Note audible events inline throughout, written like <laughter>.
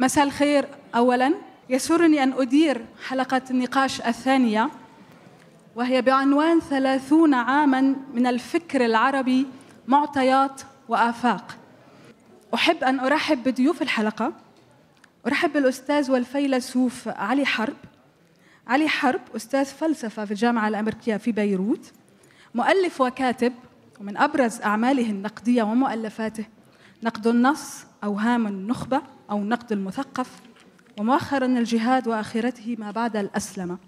مساء الخير اولا يسرني ان ادير حلقه النقاش الثانيه وهي بعنوان ثلاثون عاما من الفكر العربي معطيات وآفاق أحب أن أرحب بضيوف الحلقة أرحب بالأستاذ والفيلسوف علي حرب علي حرب أستاذ فلسفة في الجامعة الأمريكية في بيروت مؤلف وكاتب ومن أبرز أعماله النقدية ومؤلفاته نقد النص أوهام النخبة أو النقد المثقف ومؤخرا الجهاد وآخرته ما بعد الأسلمة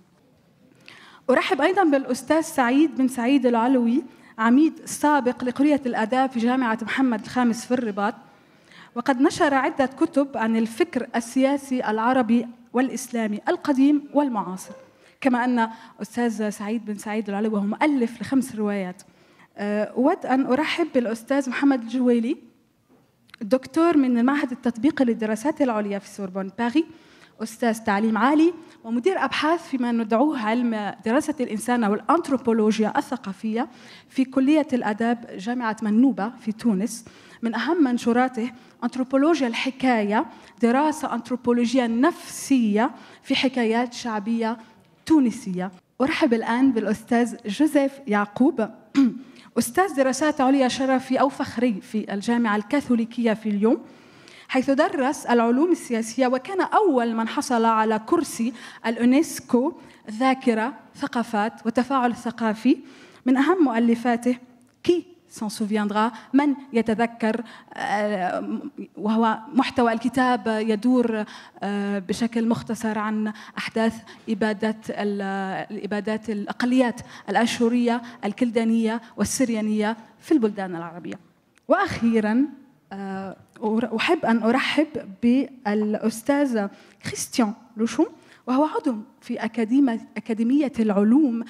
أرحب أيضا بالأستاذ سعيد بن سعيد العلوي عميد سابق لكلية الآداب في جامعة محمد الخامس في الرباط وقد نشر عدة كتب عن الفكر السياسي العربي والإسلامي القديم والمعاصر كما أن أستاذ سعيد بن سعيد العلوي هو مؤلف لخمس روايات أه، أود أن أرحب بالأستاذ محمد الجويلي دكتور من المعهد التطبيقي للدراسات العليا في سوربون باغي أستاذ تعليم عالي ومدير أبحاث فيما ندعوه علم دراسة الإنسان أو الأنثروبولوجيا الثقافية في كلية الأداب جامعة منوبة في تونس من أهم منشوراته أنثروبولوجيا الحكاية دراسة أنثروبولوجية نفسية في حكايات شعبية تونسية أرحب الآن بالأستاذ جوزيف يعقوب <clears throat> أستاذ دراسات عليا شرفي أو فخري في الجامعة الكاثوليكية في اليوم حيث درس العلوم السياسية وكان أول من حصل على كرسي الأونسكو ذاكرة ثقافات وتفاعل ثقافي من أهم مؤلفاته كي s'en souviendra من يتذكر آه، وهو محتوى الكتاب يدور آه، بشكل مختصر عن أحداث إبادة الإبادات الأقليات الأشورية الكلدانية والسريانية في البلدان العربية وأخيرا آه، أحب أن أرحب بالأستاذ كريستيان لوشون وهو عضو في أكاديمية العلوم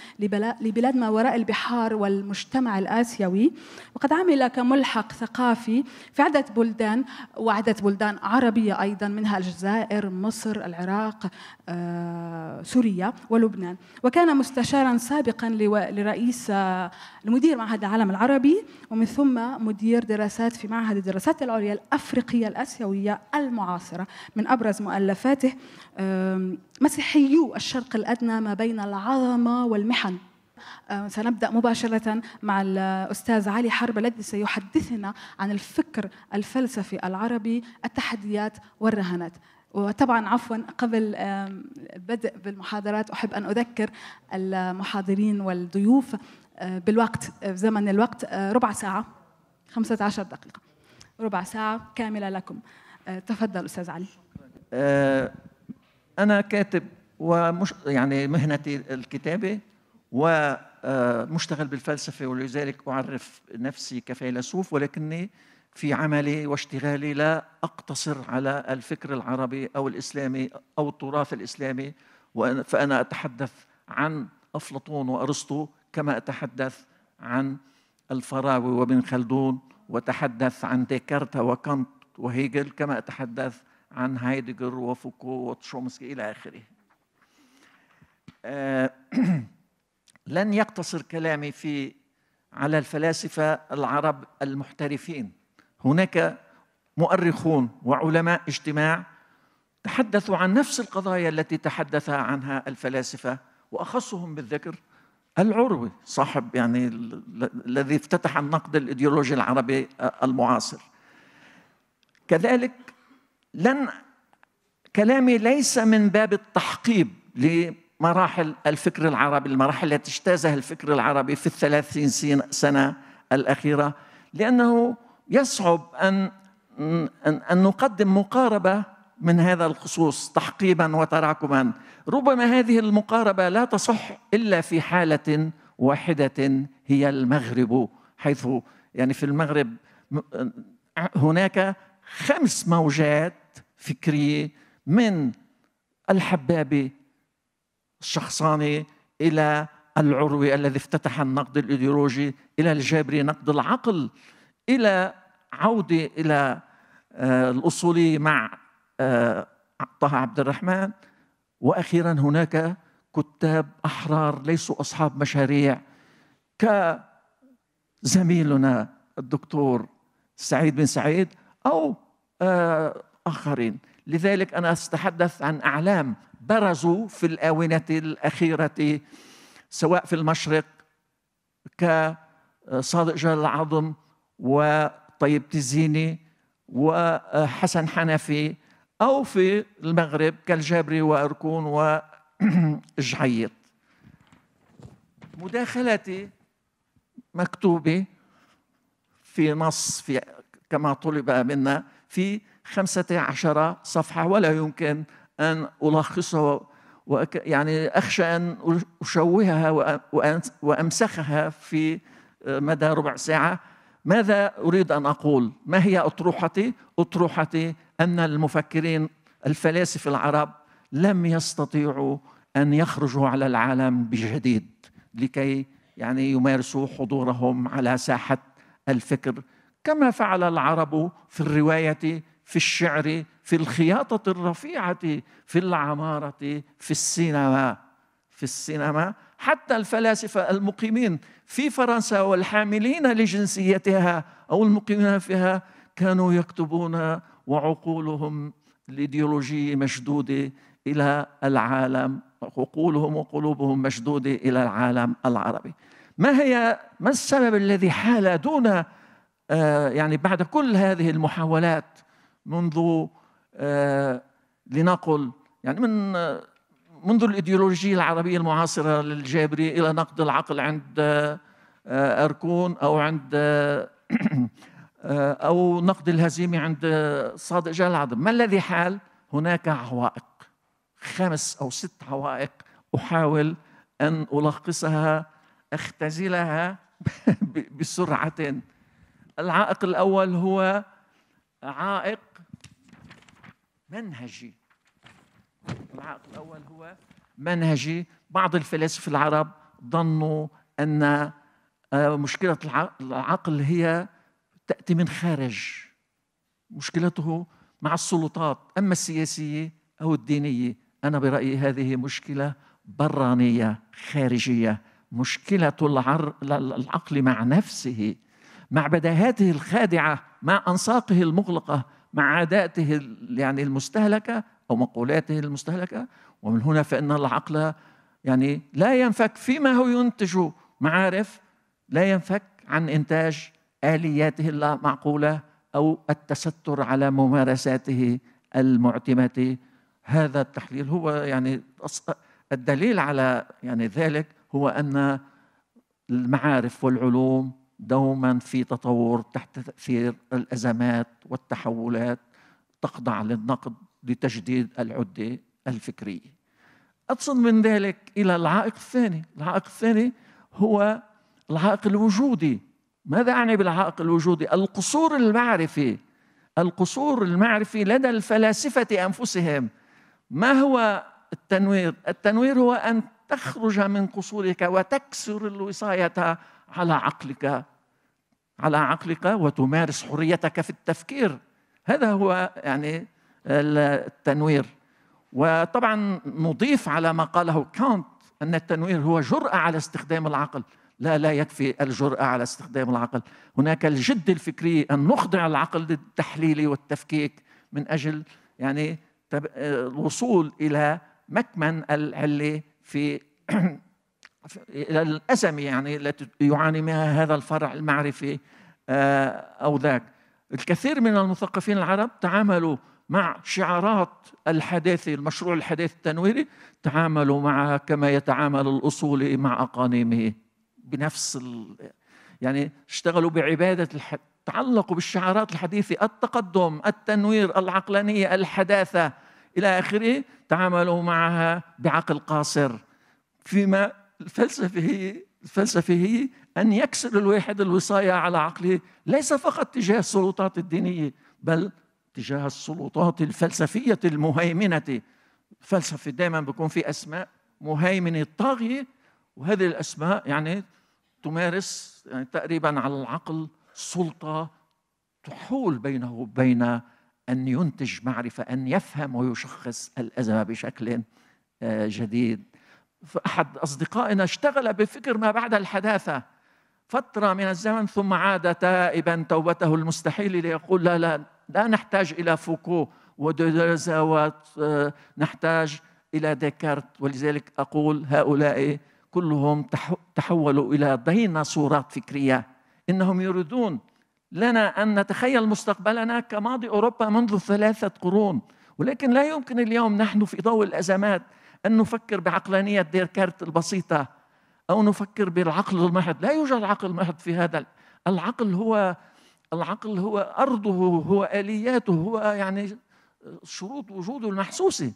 لبلاد ما وراء البحار والمجتمع الآسيوي وقد عمل كملحق ثقافي في عدة بلدان وعدة بلدان عربية أيضا منها الجزائر مصر العراق آه، سوريا ولبنان وكان مستشارا سابقا لرئيس المدير آه، معهد العالم العربي ومن ثم مدير دراسات في معهد الدراسات العليا الأفريقية الآسيوية المعاصرة من أبرز مؤلفاته مسيحيو الشرق الأدنى ما بين العظمة والمحن أه، سنبدأ مباشرة مع الأستاذ علي حرب الذي سيحدثنا عن الفكر الفلسفي العربي التحديات والرهانات وطبعا عفوا قبل البدء أه، بالمحاضرات أحب أن أذكر المحاضرين والضيوف أه، بالوقت زمن الوقت ربع ساعة 15 دقيقة ربع ساعة كاملة لكم تفضل أستاذ علي أنا كاتب ومش يعني مهنتي الكتابة ومشتغل آه، بالفلسفة ولذلك أعرف نفسي كفيلسوف ولكني في عملي واشتغالي لا أقتصر على الفكر العربي أو الإسلامي أو التراث الإسلامي فأنا أتحدث عن أفلاطون وأرسطو كما أتحدث عن الفراوي وابن خلدون وتحدث عن ديكارت وكانت وهيجل كما أتحدث عن هايدجر وفوكو وتشومسكي إلى آخره آه، <clears throat> لن يقتصر كلامي في على الفلاسفه العرب المحترفين هناك مؤرخون وعلماء اجتماع تحدثوا عن نفس القضايا التي تحدث عنها الفلاسفه واخصهم بالذكر العروي صاحب يعني الذي افتتح النقد الايديولوجي العربي آه، المعاصر كذلك لن كلامي ليس من باب التحقيب مراحل الفكر العربي المراحل التي اجتازها الفكر العربي في الثلاثين سنة الأخيرة لأنه يصعب أن أن نقدم مقاربة من هذا الخصوص تحقيبا وتراكما ربما هذه المقاربة لا تصح إلا في حالة واحدة هي المغرب حيث يعني في المغرب هناك خمس موجات فكرية من الحبابي الشخصاني إلى العروي الذي افتتح النقد الإيديولوجي إلى الجابري نقد العقل إلى عودة إلى آه، الأصولي مع آه، طه عبد الرحمن وأخيرا هناك كتاب أحرار ليسوا أصحاب مشاريع كزميلنا الدكتور سعيد بن سعيد أو آه، آخرين لذلك أنا أتحدث عن أعلام برزوا في الآونة الأخيرة سواء في المشرق كصادق جلال العظم وطيب تزيني وحسن حنفي أو في المغرب كالجابري وأركون وجعيط مداخلتي مكتوبة في نص في كما طلب منا في خمسة عشر صفحة ولا يمكن أن ألخصها وأك... يعني أخشى أن أشوهها وأمسخها في مدى ربع ساعة ماذا أريد أن أقول؟ ما هي أطروحتي؟ أطروحتي أن المفكرين الفلاسفة العرب لم يستطيعوا أن يخرجوا على العالم بجديد لكي يعني يمارسوا حضورهم على ساحة الفكر كما فعل العرب في الرواية في الشعر في الخياطة الرفيعة في العمارة في السينما في السينما حتى الفلاسفة المقيمين في فرنسا والحاملين لجنسيتها أو المقيمين فيها كانوا يكتبون وعقولهم الإيديولوجية مشدودة إلى العالم عقولهم وقلوبهم مشدودة إلى العالم العربي ما هي ما السبب الذي حال دون آه، يعني بعد كل هذه المحاولات منذ آه، لنقل يعني من آه، منذ الإيديولوجية العربية المعاصرة للجابري إلى نقد العقل عند آه، أركون أو عند <clears throat> أو نقد الهزيمة عند صادق العظم ما الذي حال؟ هناك عوائق خمس أو ست عوائق أحاول أن ألخصها أختزلها <laughs> بسرعة العائق الأول هو عائق منهجي العائق الأول هو منهجي بعض الفلاسفة العرب ظنوا أن آه، مشكلة العقل هي تأتي من خارج مشكلته مع السلطات أما السياسية أو الدينية أنا برأيي هذه مشكلة برانية خارجية مشكلة العقل مع نفسه مع بداهاته الخادعة مع أنساقه المغلقة مع عاداته يعني المستهلكة أو مقولاته المستهلكة ومن هنا فإن العقل يعني لا ينفك فيما هو ينتج معارف لا ينفك عن إنتاج آلياته اللامعقولة أو التستر على ممارساته المعتمة هذا التحليل هو يعني الدليل على يعني ذلك هو أن المعارف والعلوم دوما في تطور تحت تاثير الازمات والتحولات تخضع للنقد لتجديد العده الفكريه. أتصل من ذلك إلى العائق الثاني العائق الثاني هو العائق الوجودي ماذا أعني بالعائق الوجودي؟ القصور المعرفي القصور المعرفي لدى الفلاسفة أنفسهم ما هو التنوير؟ التنوير هو أن تخرج من قصورك وتكسر الوصاية على عقلك على عقلك وتمارس حريتك في التفكير هذا هو يعني التنوير وطبعا نضيف على ما قاله كانت ان التنوير هو جراه على استخدام العقل لا لا يكفي الجراه على استخدام العقل هناك الجد الفكري ان نخضع العقل للتحليل والتفكيك من اجل يعني الوصول الى مكمن العله في <clears throat> الأسم يعني التي يعاني منها هذا الفرع المعرفي آه، أو ذاك الكثير من المثقفين العرب تعاملوا مع شعارات الحداثة المشروع الحديث التنويري تعاملوا معها كما يتعامل الأصولي مع أقانيمه بنفس يعني اشتغلوا بعبادة الح... تعلقوا بالشعارات الحديثة التقدم التنوير العقلانية الحداثة إلى آخره تعاملوا معها بعقل قاصر فيما الفلسفة هي الفلسفة هي أن يكسر الواحد الوصاية على عقله ليس فقط تجاه السلطات الدينية بل تجاه السلطات الفلسفية المهيمنة فلسفة دائما بيكون في أسماء مهيمنة طاغية وهذه الأسماء يعني تمارس يعني تقريبا على العقل سلطة تحول بينه وبين أن ينتج معرفة أن يفهم ويشخص الأزمة بشكل آه، جديد أحد أصدقائنا اشتغل بفكر ما بعد الحداثة فترة من الزمن ثم عاد تائبا توبته المستحيل ليقول لا لا لا نحتاج إلى فوكو ودوزا نحتاج إلى ديكارت ولذلك أقول هؤلاء كلهم تحولوا إلى ديناصورات فكرية إنهم يريدون لنا أن نتخيل مستقبلنا كماضي أوروبا منذ ثلاثة قرون ولكن لا يمكن اليوم نحن في ضوء الأزمات أن نفكر بعقلانية ديركارت البسيطة أو نفكر بالعقل المحض لا يوجد عقل محض في هذا العقل هو العقل هو أرضه هو آلياته هو يعني شروط وجوده المحسوسة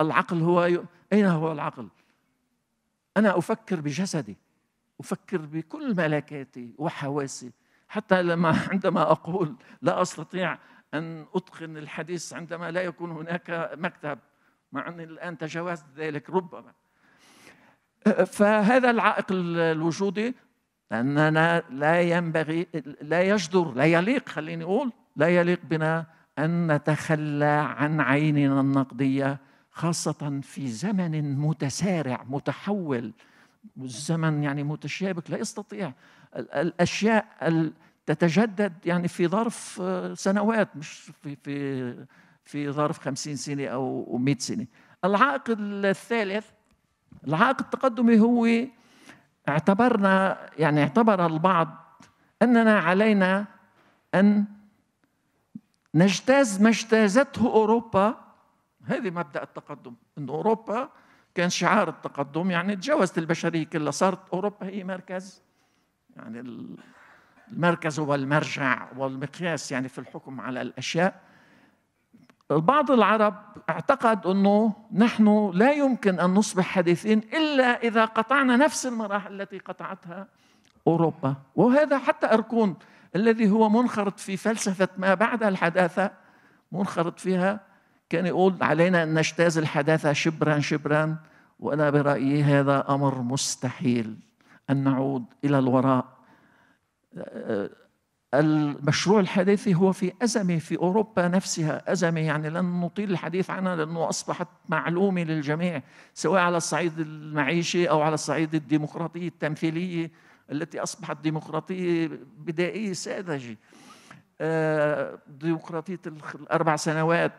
العقل هو ي... أين هو العقل؟ أنا أفكر بجسدي أفكر بكل ملكاتي وحواسي حتى لما عندما أقول لا أستطيع أن أتقن الحديث عندما لا يكون هناك مكتب مع أني الآن تجاوزت ذلك ربما فهذا العائق الوجودي أننا لا ينبغي لا يجدر لا يليق خليني أقول لا يليق بنا أن نتخلى عن عيننا النقدية خاصة في زمن متسارع متحول الزمن يعني متشابك لا يستطيع الأشياء تتجدد يعني في ظرف آه، سنوات مش في في في ظرف خمسين سنة أو مئة سنة العائق الثالث العائق التقدمي هو اعتبرنا يعني اعتبر البعض أننا علينا أن نجتاز ما اجتازته أوروبا هذه مبدأ التقدم أن أوروبا كان شعار التقدم يعني تجاوزت البشرية كلها صارت أوروبا هي مركز يعني المركز والمرجع والمقياس يعني في الحكم على الأشياء البعض العرب اعتقد انه نحن لا يمكن ان نصبح حديثين الا اذا قطعنا نفس المراحل التي قطعتها اوروبا وهذا حتى اركون الذي هو منخرط في فلسفه ما بعد الحداثه منخرط فيها كان يقول علينا ان نجتاز الحداثه شبرا شبرا وانا برايي هذا امر مستحيل ان نعود الى الوراء المشروع الحديثي هو في أزمة في أوروبا نفسها أزمة يعني لن نطيل الحديث عنها لأنه أصبحت معلومة للجميع سواء على الصعيد المعيشي أو على الصعيد الديمقراطية التمثيلية التي أصبحت ديمقراطية بدائية ساذجة آه، ديمقراطية الأربع سنوات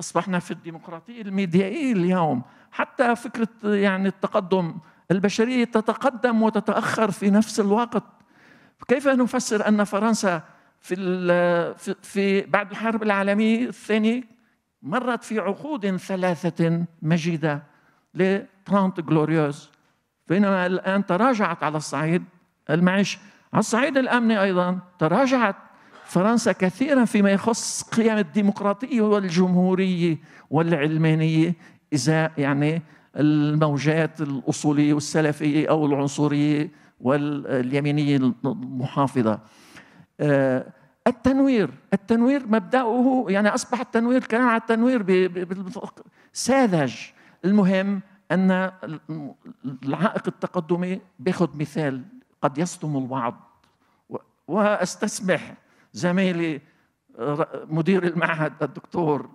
أصبحنا في الديمقراطية الميديائية اليوم حتى فكرة يعني التقدم البشرية تتقدم وتتأخر في نفس الوقت كيف نفسر أن فرنسا في, في بعد الحرب العالمية الثانية مرت في عقود ثلاثة مجيدة ل 30 غلوريوز بينما الآن تراجعت على الصعيد المعيش على الصعيد الأمني أيضا تراجعت فرنسا كثيرا فيما يخص قيم الديمقراطية والجمهورية والعلمانية إذا يعني الموجات الأصولية والسلفية أو العنصرية واليمينية المحافظة آه، التنوير التنوير مبدأه يعني أصبح التنوير الكلام على التنوير ساذج المهم أن العائق التقدمي بيخذ مثال قد يصدم البعض وأستسمح زميلي مدير المعهد الدكتور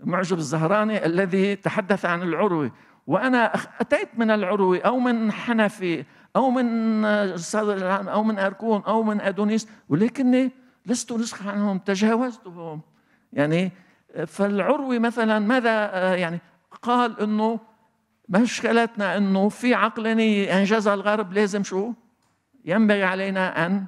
معجب الزهراني الذي تحدث عن العروة وأنا أتيت من العروة أو من حنفي أو من صدرعم آه، أو من أركون أو من أدونيس ولكني لست نسخة عنهم تجاوزتهم يعني آه، فالعروي مثلا ماذا آه، يعني قال انه مشكلتنا انه في عقلانيه انجزها الغرب لازم شو؟ ينبغي علينا ان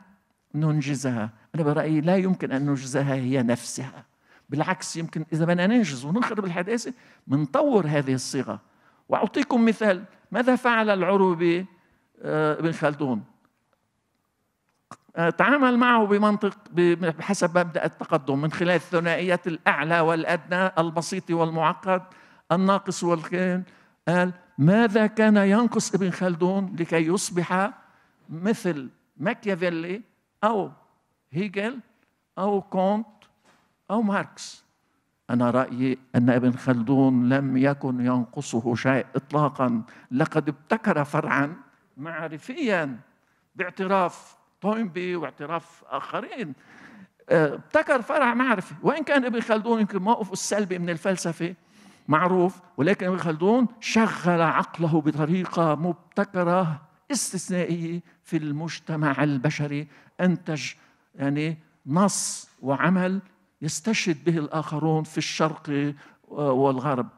ننجزها، انا برايي لا يمكن ان ننجزها هي نفسها. بالعكس يمكن اذا بدنا ننجز ونخرب الحداثه بنطور هذه الصيغه. واعطيكم مثال، ماذا فعل العروبي ابن خلدون آه، تعامل معه بمنطق بحسب مبدا التقدم من خلال الثنائيات الاعلى والادنى البسيط والمعقد الناقص والكين قال ماذا كان ينقص ابن خلدون لكي يصبح مثل ماكيافيلي او هيجل او كونت او ماركس انا رايي ان ابن خلدون لم يكن ينقصه شيء اطلاقا لقد ابتكر فرعا معرفيا باعتراف طوينبي واعتراف آخرين آه، ابتكر فرع معرفي وإن كان ابن خلدون يمكن موقفه السلبي من الفلسفة معروف ولكن ابن خلدون شغل عقله بطريقة مبتكرة استثنائية في المجتمع البشري أنتج يعني نص وعمل يستشهد به الآخرون في الشرق آه، والغرب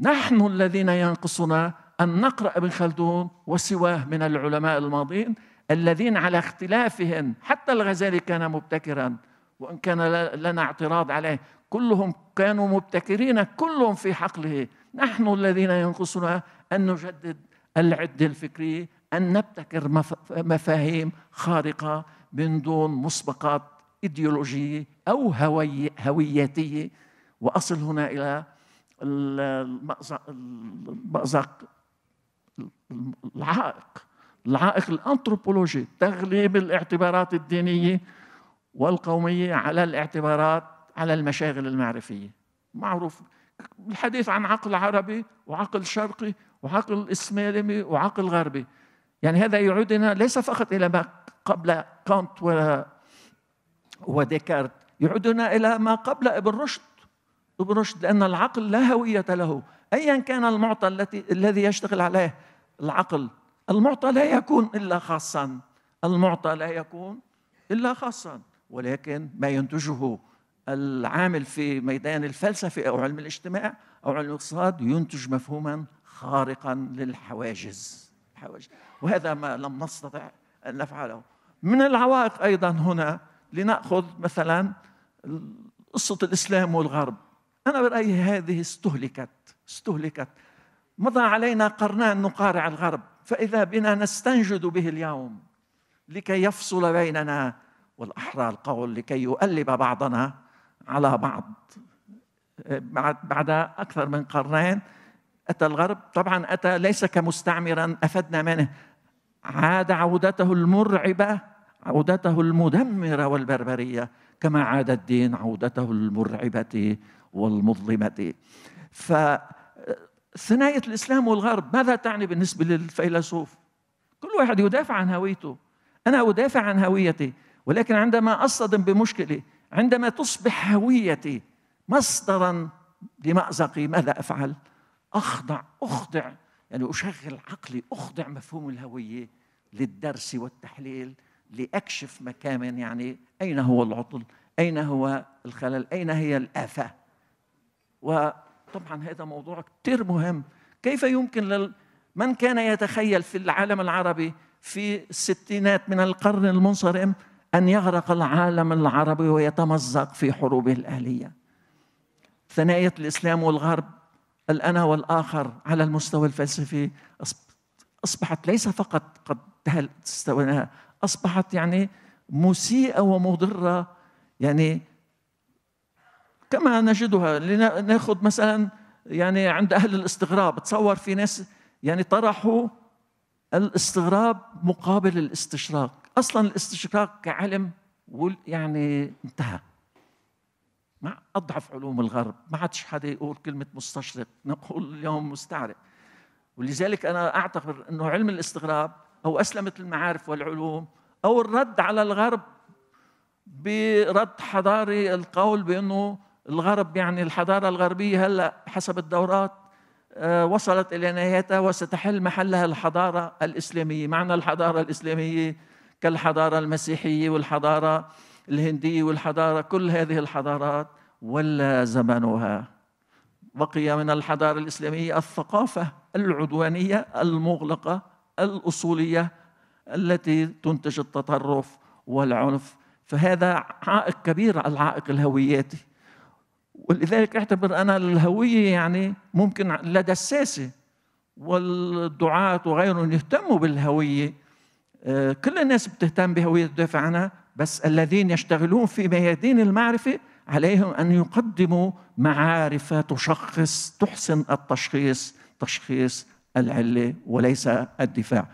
نحن الذين ينقصنا أن نقرأ ابن خلدون وسواه من العلماء الماضين الذين على اختلافهم حتى الغزالي كان مبتكرا وإن كان لنا اعتراض عليه كلهم كانوا مبتكرين كلهم في حقله نحن الذين ينقصنا أن نجدد العدة الفكرية أن نبتكر مفاهيم خارقة من دون مسبقات إيديولوجية أو هوي هوياتية وأصل هنا إلى المأزق العائق العائق الانثروبولوجي تغليب الاعتبارات الدينيه والقوميه على الاعتبارات على المشاغل المعرفيه معروف الحديث عن عقل عربي وعقل شرقي وعقل اسمالمي وعقل غربي يعني هذا يعودنا ليس فقط الى ما قبل كانت و وديكارت يعودنا الى ما قبل ابن رشد ابن رشد لان العقل لا هويه له ايا كان المعطى التي الذي يشتغل عليه العقل المعطى لا يكون إلا خاصا المعطى لا يكون إلا خاصا ولكن ما ينتجه العامل في ميدان الفلسفة أو علم الاجتماع أو علم الاقتصاد ينتج مفهوما خارقا للحواجز حواجز. وهذا ما لم نستطع أن نفعله من العوائق أيضا هنا لنأخذ مثلا قصة الإسلام والغرب أنا برأيي هذه استهلكت استهلكت مضى علينا قرنان نقارع الغرب فإذا بنا نستنجد به اليوم لكي يفصل بيننا والأحرى القول لكي يؤلب بعضنا على بعض بعد بعد أكثر من قرنين أتى الغرب طبعا أتى ليس كمستعمرا أفدنا منه عاد عودته المرعبة عودته المدمرة والبربرية كما عاد الدين عودته المرعبة والمظلمة ف ثناية الإسلام والغرب ماذا تعني بالنسبة للفيلسوف؟ كل واحد يدافع عن هويته أنا أدافع عن هويتي ولكن عندما أصطدم بمشكلة عندما تصبح هويتي مصدرا لمأزقي ماذا أفعل؟ أخضع أخضع يعني أشغل عقلي أخضع مفهوم الهوية للدرس والتحليل لأكشف مكامن يعني أين هو العطل أين هو الخلل أين هي الآفة طبعا هذا موضوع كثير مهم كيف يمكن لل... من كان يتخيل في العالم العربي في الستينات من القرن المنصرم أن يغرق العالم العربي ويتمزق في حروبه الأهلية ثناية الإسلام والغرب الأنا والآخر على المستوى الفلسفي أصبحت ليس فقط قد استويناها أصبحت يعني مسيئة ومضرة يعني كما نجدها لناخذ مثلا يعني عند اهل الاستغراب تصور في ناس يعني طرحوا الاستغراب مقابل الاستشراق اصلا الاستشراق كعلم يعني انتهى مع اضعف علوم الغرب ما عادش حدا يقول كلمه مستشرق نقول اليوم مستعرق ولذلك انا اعتقد انه علم الاستغراب او اسلمه المعارف والعلوم او الرد على الغرب برد حضاري القول بانه الغرب يعني الحضارة الغربية هلأ حسب الدورات آه، وصلت إلى نهايتها وستحل محلها الحضارة الإسلامية معنى الحضارة الإسلامية كالحضارة المسيحية والحضارة الهندية والحضارة كل هذه الحضارات ولا زمنها بقي من الحضارة الإسلامية الثقافة العدوانية المغلقة الأصولية التي تنتج التطرف والعنف فهذا عائق كبير العائق الهوياتي ولذلك اعتبر أنا الهوية يعني ممكن لدى الساسة والدعاة وغيرهم يهتموا بالهوية آه، كل الناس بتهتم بهوية تدافع عنها بس الذين يشتغلون في ميادين المعرفة عليهم أن يقدموا معارف تشخص تحسن التشخيص تشخيص العلة وليس الدفاع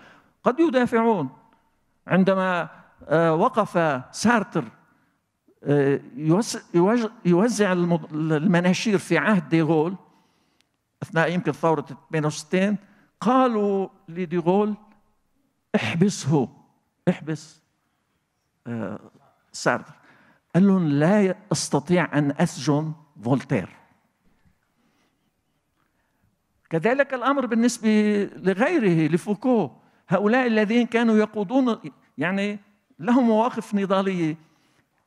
قد يدافعون عندما آه، وقف سارتر يوزع المناشير في عهد ديغول اثناء يمكن ثوره 68 قالوا لديغول احبسه احبس آه، سارتر قال لهم لا استطيع ان اسجن فولتير كذلك الامر بالنسبه لغيره لفوكو هؤلاء الذين كانوا يقودون يعني لهم مواقف نضاليه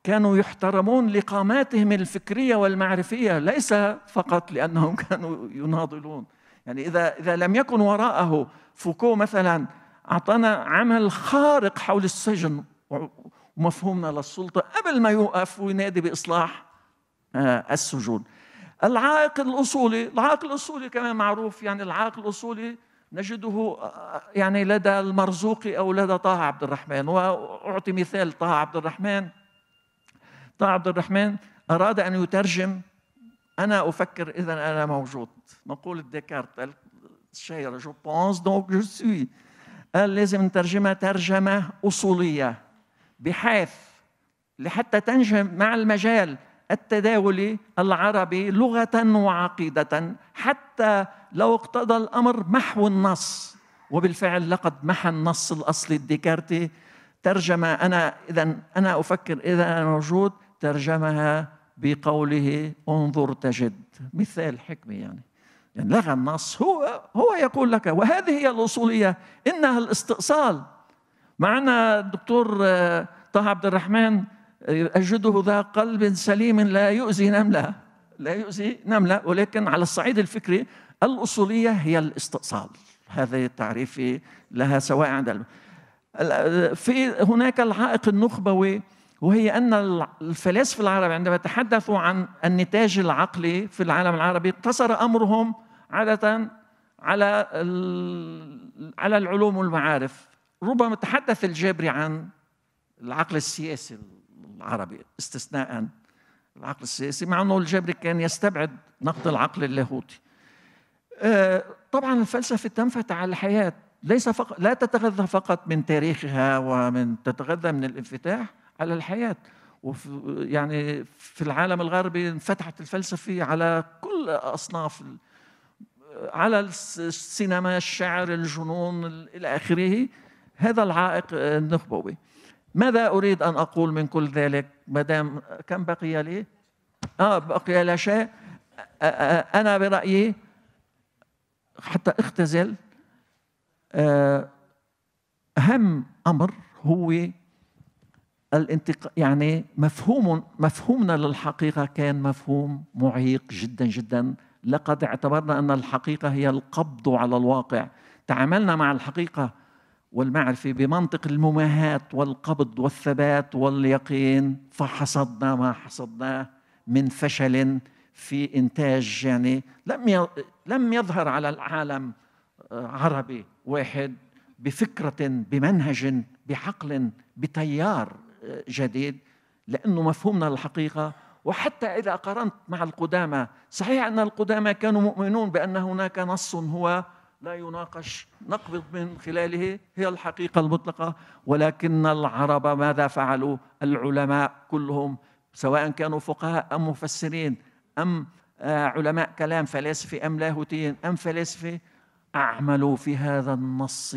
كانوا يحترمون لقاماتهم الفكريه والمعرفيه ليس فقط لانهم <laughs> كانوا يناضلون يعني اذا اذا لم يكن وراءه فوكو مثلا اعطانا عمل خارق حول السجن ومفهومنا للسلطه قبل ما يوقف وينادي باصلاح آه، السجون العائق الاصولي العائق الاصولي كمان معروف يعني العائق الاصولي نجده آه، يعني لدى المرزوقي او لدى طه عبد الرحمن واعطي مثال طه عبد الرحمن طه عبد الرحمن أراد أن يترجم أنا أفكر إذا أنا موجود مقولة ديكارت قال الشاعر جو بونس دونك جو سوي قال لازم نترجمها ترجمة أصولية بحيث لحتى تنجم مع المجال التداولي العربي لغة وعقيدة حتى لو اقتضى الأمر محو النص وبالفعل لقد محى النص الأصلي الديكارتي ترجمة أنا إذا أنا أفكر إذا أنا موجود ترجمها بقوله انظر تجد مثال حكمي يعني يعني لغى النص هو هو يقول لك وهذه هي الاصوليه انها الاستئصال معنا الدكتور آه، طه عبد الرحمن آه، اجده ذا قلب سليم لا يؤذي نمله لا يؤذي نمله ولكن على الصعيد الفكري الاصوليه هي الاستئصال هذا تعريفي لها سواء عند آه، في هناك العائق النخبوي وهي أن الفلاسفة العرب عندما تحدثوا عن النتاج العقلي في العالم العربي اقتصر أمرهم عادة على على العلوم والمعارف ربما تحدث الجابري عن العقل السياسي العربي استثناء العقل السياسي مع انه الجبري كان يستبعد نقد العقل اللاهوتي آه، طبعا الفلسفه تنفتح على الحياه ليس فقط لا تتغذى فقط من تاريخها ومن تتغذى من الانفتاح على الحياه وفي يعني في العالم الغربي انفتحت الفلسفه على كل اصناف على السينما الشعر الجنون الى اخره هذا العائق النخبوي ماذا اريد ان اقول من كل ذلك ما دام كم بقي لي اه بقي لا شيء انا برايي حتى اختزل آه، اهم امر هو الانتق... يعني مفهوم مفهومنا للحقيقه كان مفهوم معيق جدا جدا لقد اعتبرنا ان الحقيقه هي القبض على الواقع تعاملنا مع الحقيقه والمعرفه بمنطق المماهات والقبض والثبات واليقين فحصدنا ما حصدناه من فشل في انتاج يعني لم ي... لم يظهر على العالم آه، عربي واحد بفكره بمنهج بعقل بتيار جديد لأنه مفهومنا للحقيقة وحتى إذا قارنت مع القدامى صحيح أن القدامى كانوا مؤمنون بأن هناك نص هو لا يناقش نقبض من خلاله هي الحقيقة المطلقة ولكن العرب ماذا فعلوا العلماء كلهم سواء كانوا فقهاء أم مفسرين أم آه، علماء كلام فلاسفة أم لاهوتيين أم فلاسفة أعملوا في هذا النص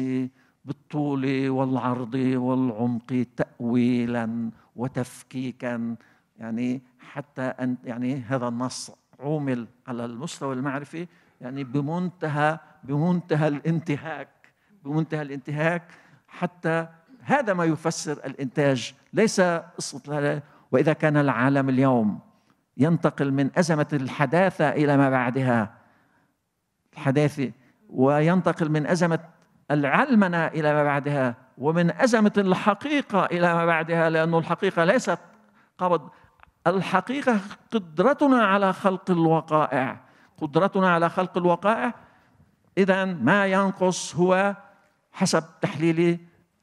بالطول والعرض والعمق تأويلا وتفكيكا يعني حتى أن يعني هذا النص عُمل على المستوى المعرفي يعني بمنتهى بمنتهى الانتهاك بمنتهى الانتهاك حتى هذا ما يفسر الإنتاج ليس استطلال وإذا كان العالم اليوم ينتقل من أزمة الحداثة إلى ما بعدها الحداثة وينتقل من أزمة العلمنة إلى ما بعدها ومن أزمة الحقيقة إلى ما بعدها لأن الحقيقة ليست قبض الحقيقة قدرتنا على خلق الوقائع قدرتنا على خلق الوقائع إذا ما ينقص هو حسب تحليلي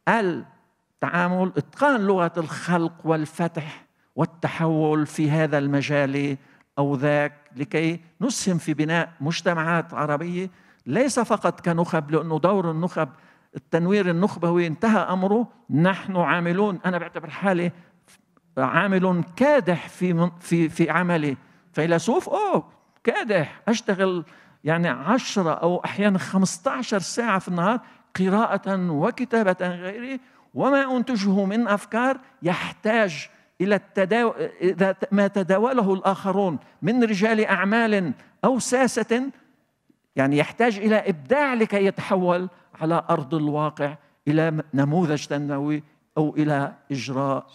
التعامل إتقان لغة الخلق والفتح والتحول في هذا المجال أو ذاك لكي نسهم في بناء مجتمعات عربية ليس فقط كنخب لأنه دور النخب التنوير النخبوي انتهى أمره نحن عاملون أنا بعتبر حالي عامل كادح في في في عملي فيلسوف أوه كادح أشتغل يعني عشرة أو أحيانا 15 ساعة في النهار قراءة وكتابة غيره وما أنتجه من أفكار يحتاج إلى التداو... إذا ما تداوله الآخرون من رجال أعمال أو ساسة يعني يحتاج إلى إبداع لكي يتحول على أرض الواقع إلى نموذج تنموي أو إلى إجراء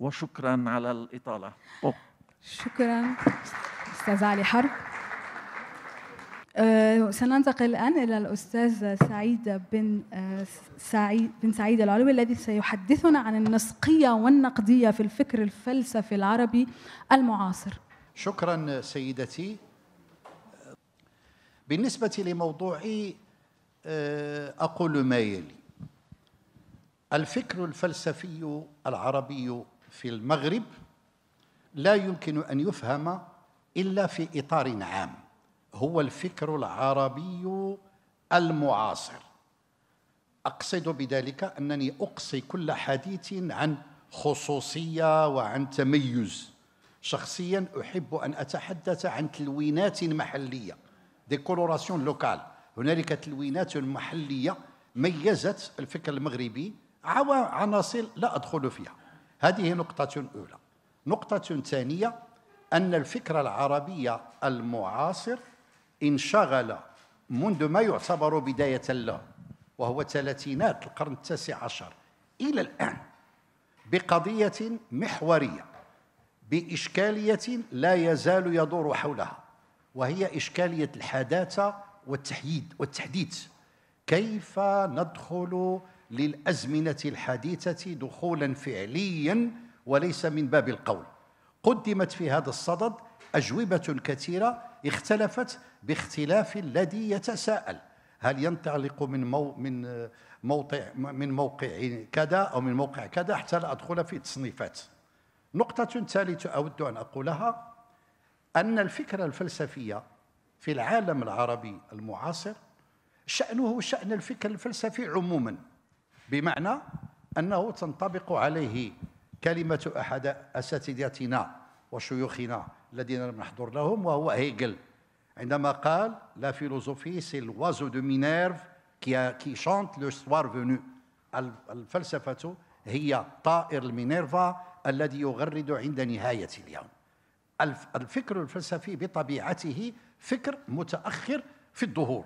وشكرا على الإطالة أوه. شكرا أستاذ علي حرب أه، سننتقل الآن إلى الأستاذ سعيد بن أه، سعيد بن سعيد العلوي الذي سيحدثنا عن النسقية والنقدية في الفكر الفلسفي العربي المعاصر. شكرا سيدتي بالنسبة لموضوعي آه، أقول ما يلي الفكر الفلسفي العربي في المغرب لا يمكن أن يفهم إلا في إطار عام هو الفكر العربي المعاصر أقصد بذلك أنني أقصي كل حديث عن خصوصية وعن تميز شخصيا أحب أن أتحدث عن تلوينات محلية ديكولوراسيون لوكال هنالك تلوينات محليه ميزت الفكر المغربي عناصر لا ادخل فيها هذه نقطه اولى نقطه ثانيه ان الفكر العربي المعاصر انشغل منذ ما يعتبر بدايه له وهو ثلاثينات القرن التاسع عشر الى الان بقضيه محوريه باشكاليه لا يزال يدور حولها وهي إشكالية الحداثة والتحييد والتحديث كيف ندخل للأزمنة الحديثة دخولا فعليا وليس من باب القول قدمت في هذا الصدد أجوبة كثيرة اختلفت باختلاف الذي يتساءل هل ينطلق من مو من موقع من موقع كذا او من موقع كذا حتى لا ادخل في تصنيفات. نقطة ثالثة اود ان اقولها أن الفكرة الفلسفية في العالم العربي المعاصر شأنه شأن الفكر الفلسفي عموما بمعنى أنه تنطبق عليه كلمة أحد أساتذتنا وشيوخنا الذين لم نحضر لهم وهو هيجل عندما قال لا فيلوزوفي سي لوازو دو مينيرف كي كي شونت لو سوار فونو الفلسفة هي طائر المينيرفا الذي يغرد عند نهاية اليوم الفكر الفلسفي بطبيعته فكر متأخر في الظهور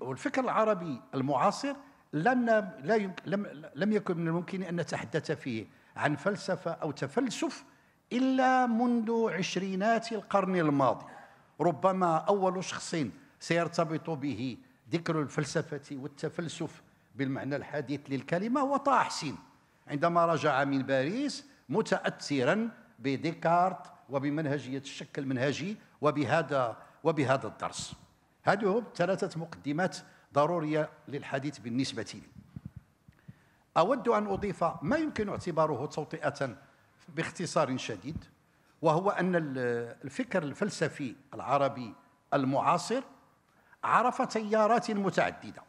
والفكر العربي المعاصر لم لا يمكن لم لم يكن من الممكن ان نتحدث فيه عن فلسفه او تفلسف الا منذ عشرينات القرن الماضي ربما اول شخص سيرتبط به ذكر الفلسفه والتفلسف بالمعنى الحديث للكلمه هو طه حسين عندما رجع من باريس متاثرا بديكارت وبمنهجية الشك المنهجي وبهذا وبهذا الدرس هذه هم ثلاثة مقدمات ضرورية للحديث بالنسبة لي أود أن أضيف ما يمكن اعتباره توطئة باختصار شديد وهو أن الفكر الفلسفي العربي المعاصر عرف تيارات متعددة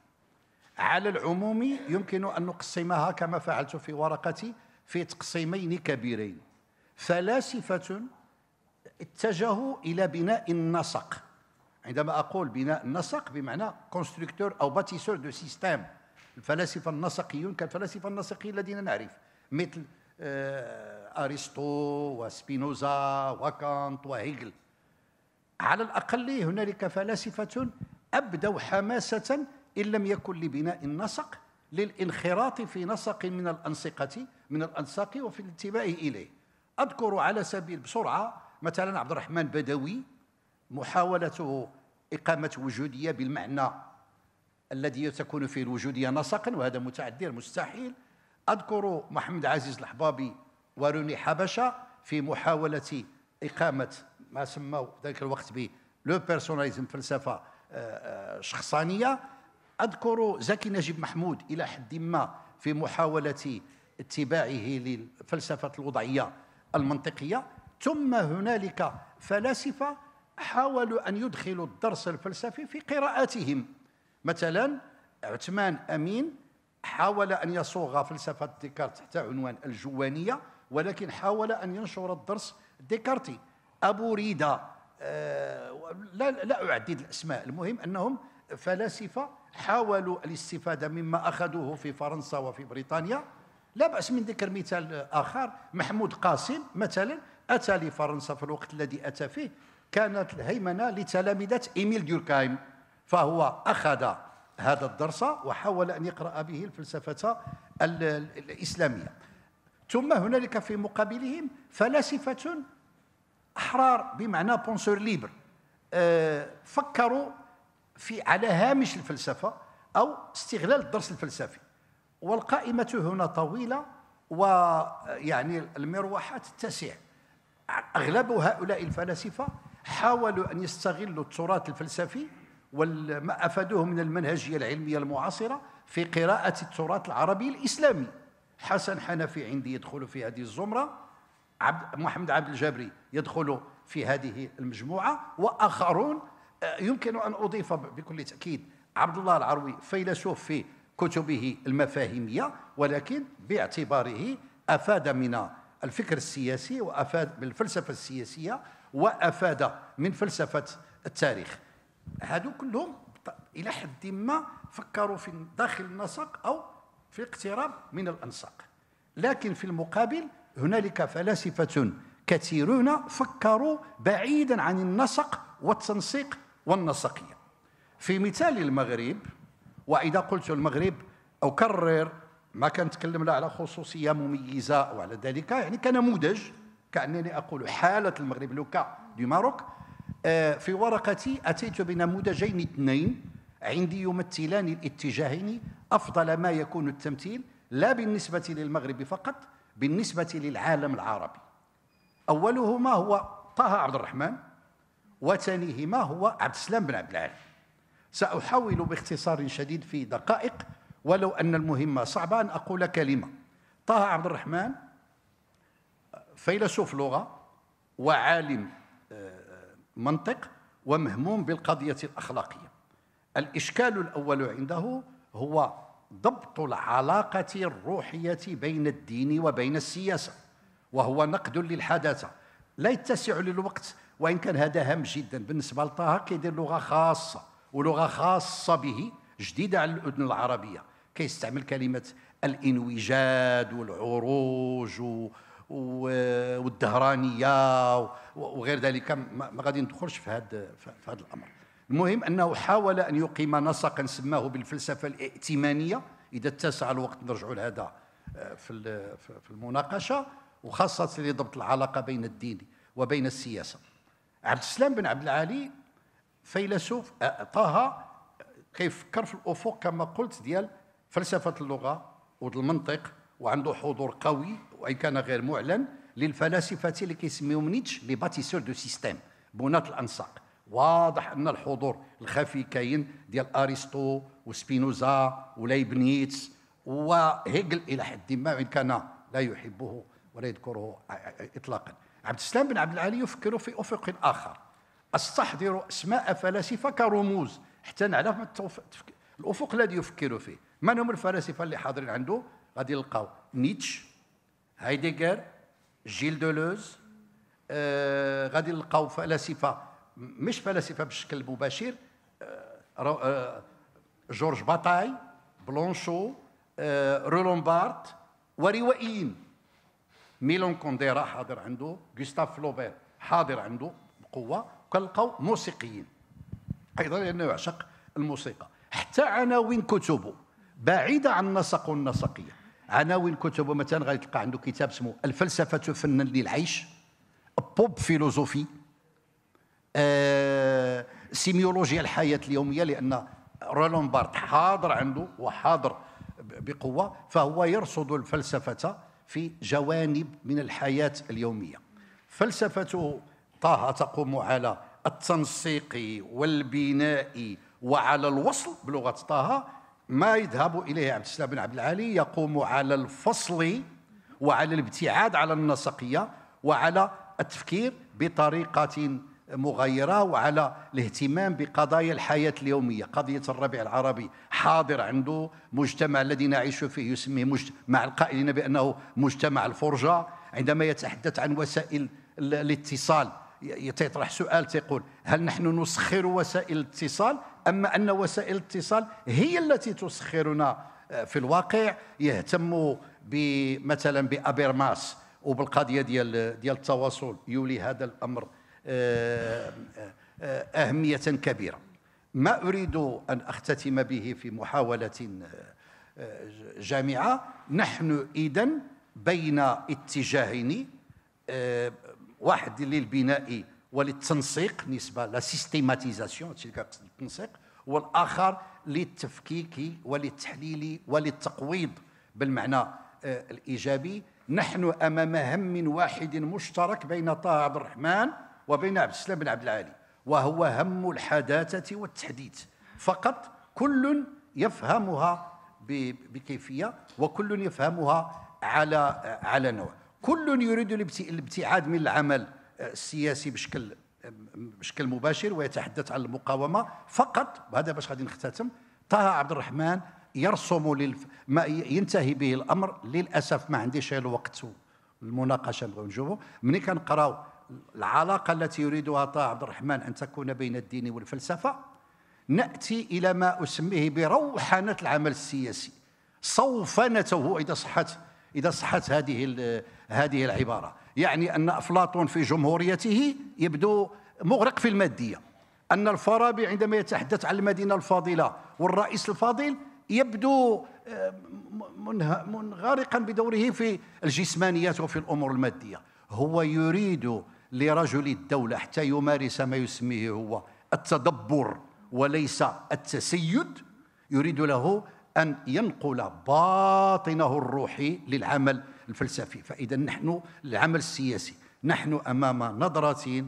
على العموم يمكن أن نقسمها كما فعلت في ورقتي في تقسيمين كبيرين فلاسفة اتجهوا إلى بناء النسق عندما أقول بناء النسق بمعنى كونستركتور أو باتيسور دو سيستيم الفلاسفة النسقيون كالفلاسفة النسقيين الذين نعرف مثل آه، أرسطو وسبينوزا وكانت وهيجل على الأقل هنالك فلاسفة أبدوا حماسة إن لم يكن لبناء النسق للانخراط في نسق من الأنسقة من الأنساق وفي الانتباه إليه أذكر على سبيل بسرعة مثلا عبد الرحمن بدوي محاولته إقامة وجودية بالمعنى الذي تكون فيه الوجودية نسقا وهذا متعدي المستحيل أذكر محمد عزيز الحبابي وروني حبشة في محاولة إقامة ما سموا ذلك الوقت ب لو بيرسوناليزم فلسفة آه، آه، شخصانية أذكر زكي نجيب محمود إلى حد ما في محاولة اتباعه للفلسفة الوضعية المنطقية ثم هنالك فلاسفه حاولوا ان يدخلوا الدرس الفلسفي في قراءاتهم مثلا عثمان امين حاول ان يصوغ فلسفه ديكارت تحت عنوان الجوانيه ولكن حاول ان ينشر الدرس ديكارتي ابو ريدا آه، لا لا اعدد الاسماء المهم انهم فلاسفه حاولوا الاستفاده مما اخذوه في فرنسا وفي بريطانيا لا باس من ذكر مثال اخر محمود قاسم مثلا أتى لفرنسا في الوقت الذي أتى فيه كانت الهيمنة لتلامذة إيميل ديوركايم فهو أخذ هذا الدرس وحاول أن يقرأ به الفلسفة الإسلامية ثم هنالك في مقابلهم فلاسفة أحرار بمعنى بونسور ليبر آه، فكروا في على هامش الفلسفة أو استغلال الدرس الفلسفي والقائمة هنا طويلة ويعني المروحة تتسع أغلب هؤلاء الفلاسفة حاولوا أن يستغلوا التراث الفلسفي وما أفادوه من المنهجية العلمية المعاصرة في قراءة التراث العربي الإسلامي حسن حنفي عندي يدخل في هذه الزمرة عبد محمد عبد الجبري يدخل في هذه المجموعة وآخرون آه، يمكن أن أضيف بكل تأكيد عبد الله العروي فيلسوف في كتبه المفاهيمية ولكن باعتباره أفاد من الفكر السياسي وافاد بالفلسفه السياسيه وافاد من فلسفه التاريخ هادو كلهم الى حد ما فكروا في داخل النسق او في اقتراب من الانساق لكن في المقابل هنالك فلاسفه كثيرون فكروا بعيدا عن النسق والتنسيق والنسقيه في مثال المغرب واذا قلت المغرب اكرر ما كنتكلم لا على خصوصيه مميزه وعلى ذلك يعني كنموذج كانني اقول حاله المغرب لوكا دي ماروك آه، في ورقتي اتيت بنموذجين اثنين عندي يمثلان الاتجاهين افضل ما يكون التمثيل لا بالنسبه للمغرب فقط بالنسبه للعالم العربي اولهما هو طه عبد الرحمن وثانيهما هو عبد السلام بن عبد العال ساحاول باختصار شديد في دقائق ولو أن المهمة صعبة أن أقول كلمة طه عبد الرحمن فيلسوف لغة وعالم آه، منطق ومهموم بالقضية الأخلاقية الإشكال الأول عنده هو ضبط العلاقة الروحية بين الدين وبين السياسة وهو نقد للحداثة لا يتسع للوقت وإن كان هذا هام جدا بالنسبة لطه كيدير لغة خاصة ولغة خاصة به جديدة على الأذن العربية كيستعمل كلمه الانوجاد والعروج والدهرانيه وغير ذلك ما غادي ندخلش في هذا في هذا الامر المهم انه حاول ان يقيم نسقا سماه بالفلسفه الائتمانيه اذا اتسع الوقت نرجعوا لهذا آه، في في المناقشه وخاصه لضبط العلاقه بين الدين وبين السياسه عبد السلام بن عبد العالي فيلسوف آه، طه كيفكر في الافق كما قلت ديال فلسفة اللغة والمنطق وعنده حضور قوي وإن كان غير معلن للفلاسفة اللي كيسميهم نيتش لي باتيسور دو سيستيم بناة الأنساق واضح أن الحضور الخفي كاين ديال أرسطو وسبينوزا وليبنيتس وهيجل إلى حد ما وإن كان لا يحبه ولا يذكره إطلاقا عبد السلام بن عبد العالي يفكر في أفق آخر استحضر أسماء فلاسفة كرموز حتى نعرف الأفق الذي يفكر فيه من هم الفلاسفه اللي حاضرين عنده غادي نلقاو نيتش هايدغر جيل دولوز آه غادي نلقاو فلاسفه مش فلاسفه بالشكل المباشر آه آه جورج باتاي بلونشو آه رولون بارت وروائيين ميلون كونديرا حاضر عنده غوستاف فلوبير حاضر عنده بقوه كنلقاو موسيقيين ايضا لانه يعشق الموسيقى حتى عناوين كتبه بعيدة عن النسق والنسقية عناوين كتبه مثلا غادي تلقى عنده كتاب اسمه الفلسفة تفنن للعيش بوب فيلوزوفي آه سيميولوجيا الحياة اليومية لأن رولون بارت حاضر عنده وحاضر بقوة فهو يرصد الفلسفة في جوانب من الحياة اليومية فلسفته طه تقوم على التنسيق والبناء وعلى الوصل بلغة طه ما يذهب اليه عبد السلام بن عبد العالي يقوم على الفصل وعلى الابتعاد على النسقيه وعلى التفكير بطريقه مغيرة وعلى الاهتمام بقضايا الحياة اليومية قضية الربيع العربي حاضر عنده مجتمع الذي نعيش فيه يسميه مع القائلين بأنه مجتمع الفرجة عندما يتحدث عن وسائل الاتصال يطرح سؤال تقول هل نحن نسخر وسائل الاتصال أما أن وسائل الاتصال هي التي تسخرنا آه، في الواقع يهتموا مثلا بأبيرماس وبالقضية ديال ديال التواصل يولي هذا الأمر آه، آه، أهمية كبيرة ما أريد أن أختتم به في محاولة جامعة نحن إذن بين اتجاهين واحد للبناء وللتنسيق نسبه لا سيستيماتيزاسيون التنسيق والاخر للتفكيك وللتحليل وللتقويض بالمعنى آه، الايجابي نحن امام هم واحد مشترك بين طه عبد الرحمن وبين عبد السلام بن عبد العالي وهو هم الحداثه والتحديث فقط كل يفهمها بكيفيه وكل يفهمها على آه، على نوع كل يريد الابتعاد من العمل السياسي بشكل بشكل مباشر ويتحدث عن المقاومه فقط وهذا باش غادي نختتم طه عبد الرحمن يرسم للف... ما ينتهي به الامر للاسف ما عنديش الوقت المناقشه نبغيو نشوفوا ملي كنقراو العلاقه التي يريدها طه عبد الرحمن ان تكون بين الدين والفلسفه ناتي الى ما اسميه بروحنه العمل السياسي صوفنته اذا صحت اذا صحت هذه هذه العباره يعني أن أفلاطون في جمهوريته يبدو مغرق في المادية أن الفارابي عندما يتحدث عن المدينة الفاضلة والرئيس الفاضل يبدو آه، منغرقا بدوره في الجسمانيات وفي الأمور المادية هو يريد لرجل الدولة حتى يمارس ما يسميه هو التدبر وليس التسيد يريد له أن ينقل باطنه الروحي للعمل الفلسفي فإذا نحن العمل السياسي نحن أمام نظرة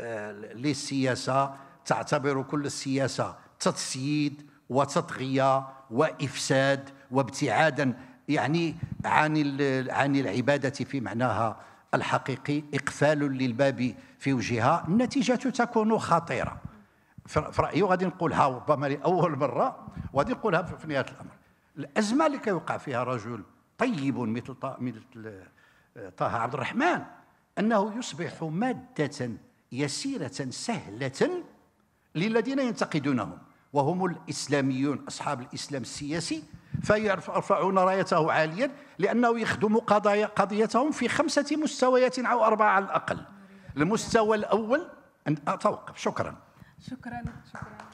آه، للسياسة تعتبر كل السياسة تصييد وتطغية وإفساد وابتعادا يعني عن عن العبادة في معناها الحقيقي إقفال للباب في وجهها النتيجة تكون خطيرة في رأيي غادي نقولها ربما لأول مرة وغادي نقولها في نهاية الأمر الأزمة اللي كيوقع فيها رجل طيب مثل مثل آه، طه عبد الرحمن انه يصبح ماده يسيره سهله للذين ينتقدونهم وهم الاسلاميون اصحاب الاسلام السياسي فيرفعون رايته عاليا لانه يخدم قضايا قضيتهم في خمسه مستويات او اربعه على الاقل المستوى الاول ان اتوقف شكرا شكرا شكرا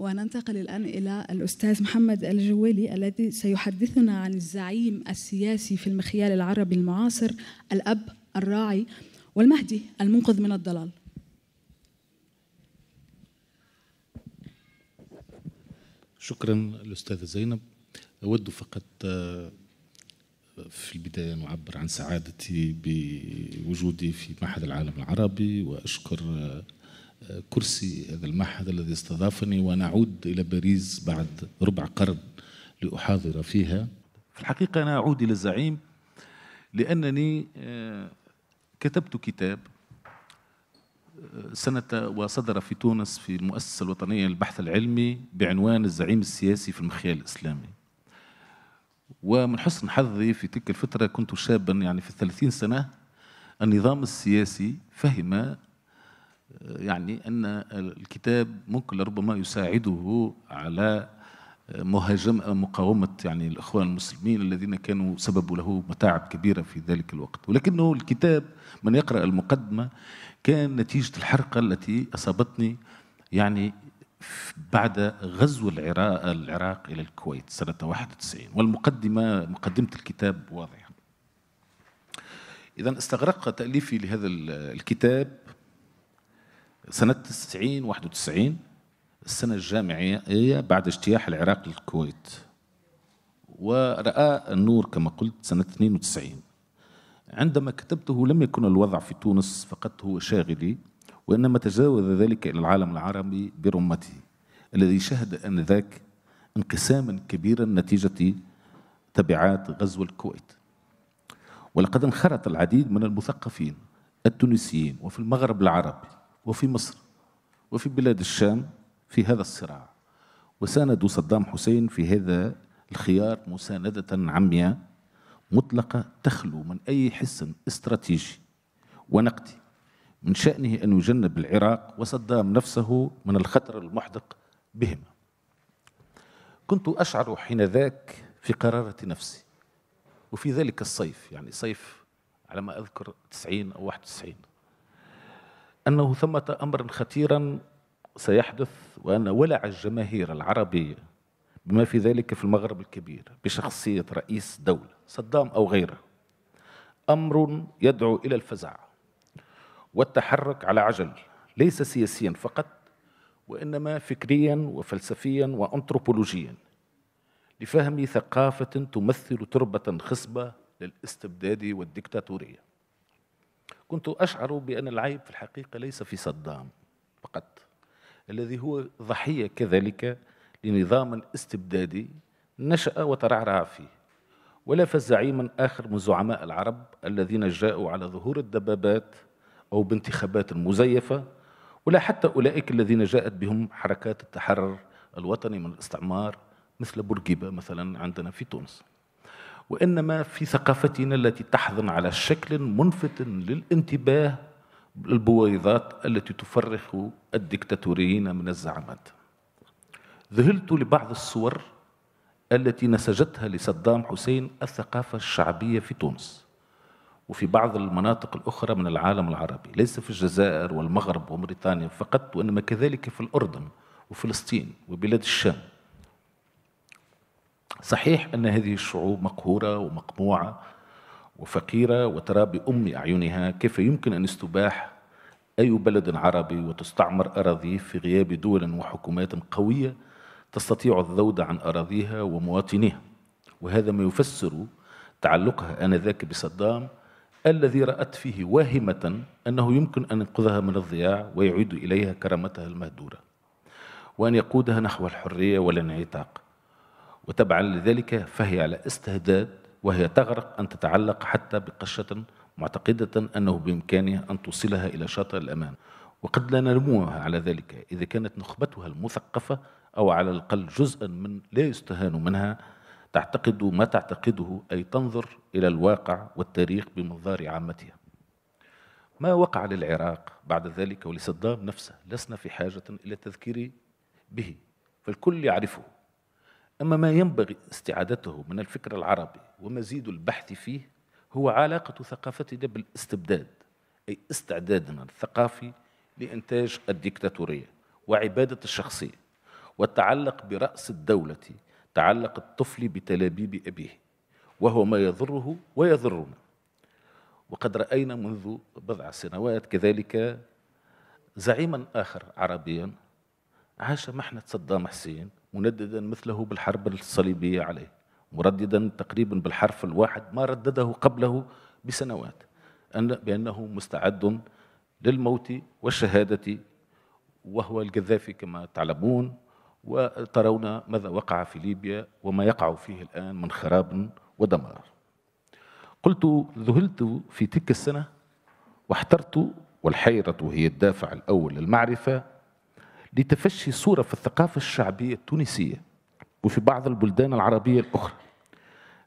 وننتقل الآن إلى الأستاذ محمد الجويلي الذي سيحدثنا عن الزعيم السياسي في المخيال العربي المعاصر الأب الراعي والمهدي المنقذ من الضلال شكرا الأستاذة زينب أود فقط آه، في البداية أن أعبر عن سعادتي بوجودي في معهد العالم العربي وأشكر آه، كرسي هذا المعهد الذي استضافني وأنا أعود إلى باريس بعد ربع قرن لأحاضر فيها في الحقيقة أنا أعود إلى الزعيم لأنني آه، كتبت كتاب آه، سنة وصدر في تونس في المؤسسة الوطنية للبحث العلمي بعنوان الزعيم السياسي في المخيال الإسلامي ومن حسن حظي في تلك الفترة كنت شابا يعني في الثلاثين سنة النظام السياسي فهم يعني أن الكتاب ممكن لربما يساعده على مهاجم مقاومة يعني الإخوان المسلمين الذين كانوا سبب له متاعب كبيرة في ذلك الوقت ولكنه الكتاب من يقرأ المقدمة كان نتيجة الحرقة التي أصابتني يعني بعد غزو العراق, العراق إلى الكويت سنة 91 والمقدمة مقدمة الكتاب واضحة إذا استغرق تأليفي لهذا الكتاب سنة 90 91 السنة الجامعية بعد اجتياح العراق للكويت ورأى النور كما قلت سنة 92 عندما كتبته لم يكن الوضع في تونس فقط هو شاغلي وإنما تجاوز ذلك إلى العالم العربي برمته الذي شهد آنذاك انقساما كبيرا نتيجة تبعات غزو الكويت ولقد انخرط العديد من المثقفين التونسيين وفي المغرب العربي وفي مصر وفي بلاد الشام في هذا الصراع وساندوا صدام حسين في هذا الخيار مساندة عمياء مطلقة تخلو من أي حس استراتيجي ونقدي من شأنه أن يجنب العراق وصدام نفسه من الخطر المحدق بهما كنت أشعر حين ذاك في قرارة نفسي وفي ذلك الصيف يعني صيف على ما أذكر 90 أو 91 أنه ثمة أمرا خطيرا سيحدث وأن ولع الجماهير العربية بما في ذلك في المغرب الكبير بشخصية رئيس دولة صدام أو غيره أمر يدعو إلى الفزع والتحرك على عجل ليس سياسيا فقط وإنما فكريا وفلسفيا وأنثروبولوجيا لفهم ثقافة تمثل تربة خصبة للاستبداد والديكتاتورية كنت أشعر بأن العيب في الحقيقة ليس في صدام فقط الذي هو ضحية كذلك لنظام استبدادي نشأ وترعرع فيه ولا زعيما آخر من زعماء العرب الذين جاءوا على ظهور الدبابات أو بانتخابات مزيفة ولا حتى أولئك الذين جاءت بهم حركات التحرر الوطني من الاستعمار مثل بورقيبة مثلا عندنا في تونس وإنما في ثقافتنا التي تحضن على شكل منفت للانتباه البويضات التي تفرخ الدكتاتوريين من الزعامات ذهلت لبعض الصور التي نسجتها لصدام حسين الثقافة الشعبية في تونس وفي بعض المناطق الأخرى من العالم العربي ليس في الجزائر والمغرب وموريتانيا فقط وإنما كذلك في الأردن وفلسطين وبلاد الشام صحيح أن هذه الشعوب مقهورة ومقموعة وفقيرة وترى بأم أعينها كيف يمكن أن يستباح أي بلد عربي وتستعمر أراضيه في غياب دول وحكومات قوية تستطيع الذود عن أراضيها ومواطنيها وهذا ما يفسر تعلقها آنذاك بصدام الذي رأت فيه واهمة أنه يمكن أن ينقذها من الضياع ويعيد إليها كرامتها المهدورة وأن يقودها نحو الحرية والانعتاق وتبعا لذلك فهي على استهداد وهي تغرق أن تتعلق حتى بقشة معتقدة أنه بإمكانها أن توصلها إلى شاطئ الأمان وقد لا نلومها على ذلك إذا كانت نخبتها المثقفة أو على الأقل جزءا من لا يستهان منها تعتقد ما تعتقده أي تنظر إلى الواقع والتاريخ بمنظار عامتها ما وقع للعراق بعد ذلك ولصدام نفسه لسنا في حاجة إلى التذكير به فالكل يعرفه أما ما ينبغي استعادته من الفكر العربي ومزيد البحث فيه هو علاقة ثقافتنا بالاستبداد أي استعدادنا الثقافي لإنتاج الديكتاتورية وعبادة الشخصية وتعلق برأس الدولة تعلق الطفل بتلابيب أبيه وهو ما يضره ويضرنا وقد رأينا منذ بضع سنوات كذلك زعيما آخر عربيا عاش محنة صدام حسين منددا مثله بالحرب الصليبية عليه مرددا تقريبا بالحرف الواحد ما ردده قبله بسنوات أن بأنه مستعد للموت والشهادة وهو القذافي كما تعلمون وترون ماذا وقع في ليبيا وما يقع فيه الآن من خراب ودمار قلت ذهلت في تلك السنة واحترت والحيرة هي الدافع الأول للمعرفة لتفشي صورة في الثقافة الشعبية التونسية وفي بعض البلدان العربية الأخرى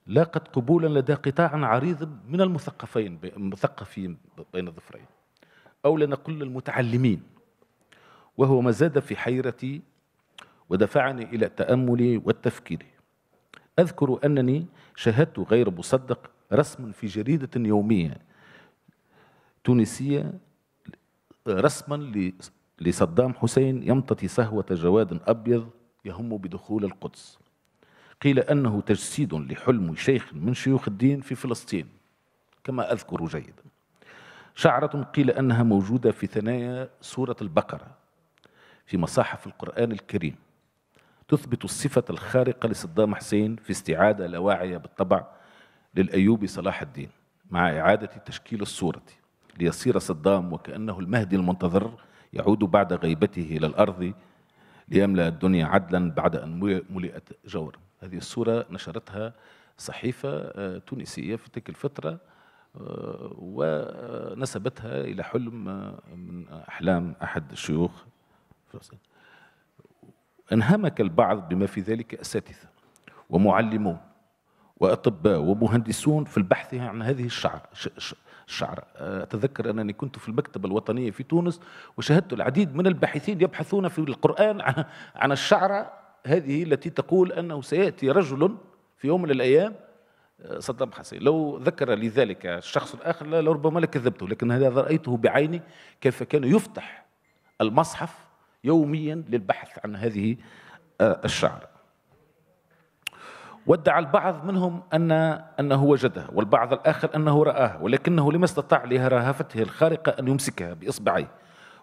لاقت قبولا لدى قطاع عريض من المثقفين المثقفين بين الظفرين أو لنقل المتعلمين وهو ما زاد في حيرتي ودفعني إلى التأمل والتفكير أذكر أنني شاهدت غير مصدق رسم في جريدة يومية تونسية رسما لصدام حسين يمتطي سهوة جواد أبيض يهم بدخول القدس قيل أنه تجسيد لحلم شيخ من شيوخ الدين في فلسطين كما أذكر جيدا شعرة قيل أنها موجودة في ثنايا سورة البقرة في مصاحف القرآن الكريم تثبت الصفة الخارقة لصدام حسين في استعادة لا واعية بالطبع للأيوبي صلاح الدين مع إعادة تشكيل الصورة ليصير صدام وكأنه المهدي المنتظر يعود بعد غيبته إلى الأرض ليملأ الدنيا عدلا بعد أن ملئت جورا هذه الصورة نشرتها صحيفة آه، تونسية في تلك الفترة آه، ونسبتها إلى حلم آه، من أحلام أحد الشيوخ انهمك البعض بما في ذلك أساتذة ومعلمون وأطباء ومهندسون في البحث عن هذه الشعر الشعر آه، أتذكر أنني كنت في المكتبة الوطنية في تونس وشاهدت العديد من الباحثين يبحثون في القرآن عن, الشعرة هذه التي تقول أنه سيأتي رجل في يوم من الأيام آه، صدام حسين لو ذكر لي ذلك الشخص الآخر لربما لكذبته لكن هذا رأيته بعيني كيف كان يفتح المصحف يوميا للبحث عن هذه آه، الشعر وادعى البعض منهم أن أنه وجدها والبعض الآخر أنه رآها ولكنه لم يستطع لرهافته الخارقة أن يمسكها بإصبعيه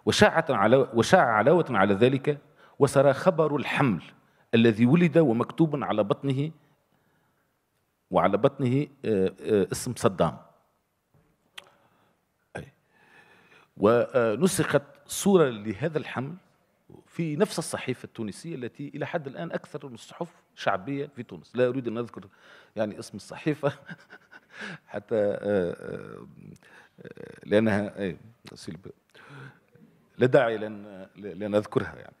وشاعت على وشاع علاوة على ذلك وسرى خبر الحمل الذي ولد ومكتوب على بطنه وعلى بطنه آه، آه، اسم صدام ونسخت صورة لهذا الحمل في نفس الصحيفة التونسية التي إلى حد الآن أكثر من الصحف شعبية في تونس لا أريد أن أذكر يعني اسم الصحيفة <laughs> حتى آه، آه، آه، لأنها إيه، لا داعي لأن أذكرها يعني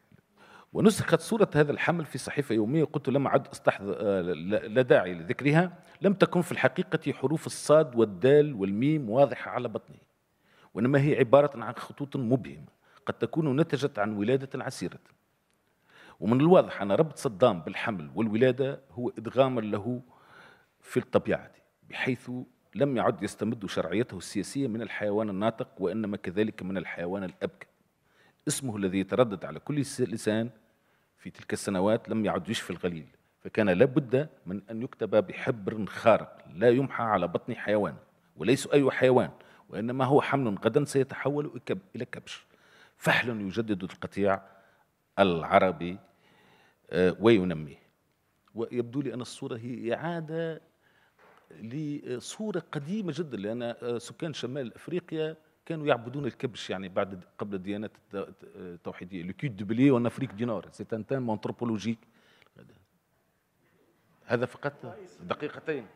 ونسخت صورة هذا الحمل في صحيفة يومية قلت لم أعد أستحضر لا داعي لذكرها لم تكن في الحقيقة حروف الصاد والدال والميم واضحة على بطنها وإنما هي عبارة عن خطوط مبهمة قد تكون نتجت عن ولادة عسيرة ومن الواضح أن ربط صدام بالحمل والولادة هو إدغام له في الطبيعة بحيث لم يعد يستمد شرعيته السياسية من الحيوان الناطق وإنما كذلك من الحيوان الأبكى اسمه الذي يتردد على كل لسان في تلك السنوات لم يعد يشفي الغليل فكان لابد من أن يكتب بحبر خارق لا يمحى على بطن حيوان وليس أي حيوان وإنما هو حمل غدا سيتحول إلى كبش فحل يجدد القطيع العربي آه، وينميه ويبدو لي أن الصورة هي إعادة لصورة قديمة جدا لأن آه، سكان شمال أفريقيا كانوا يعبدون الكبش يعني بعد قبل الديانات التوحيدية لو كيد بلي وان افريك دينار سي ان تيرم انثروبولوجيك هذا فقط دقيقتين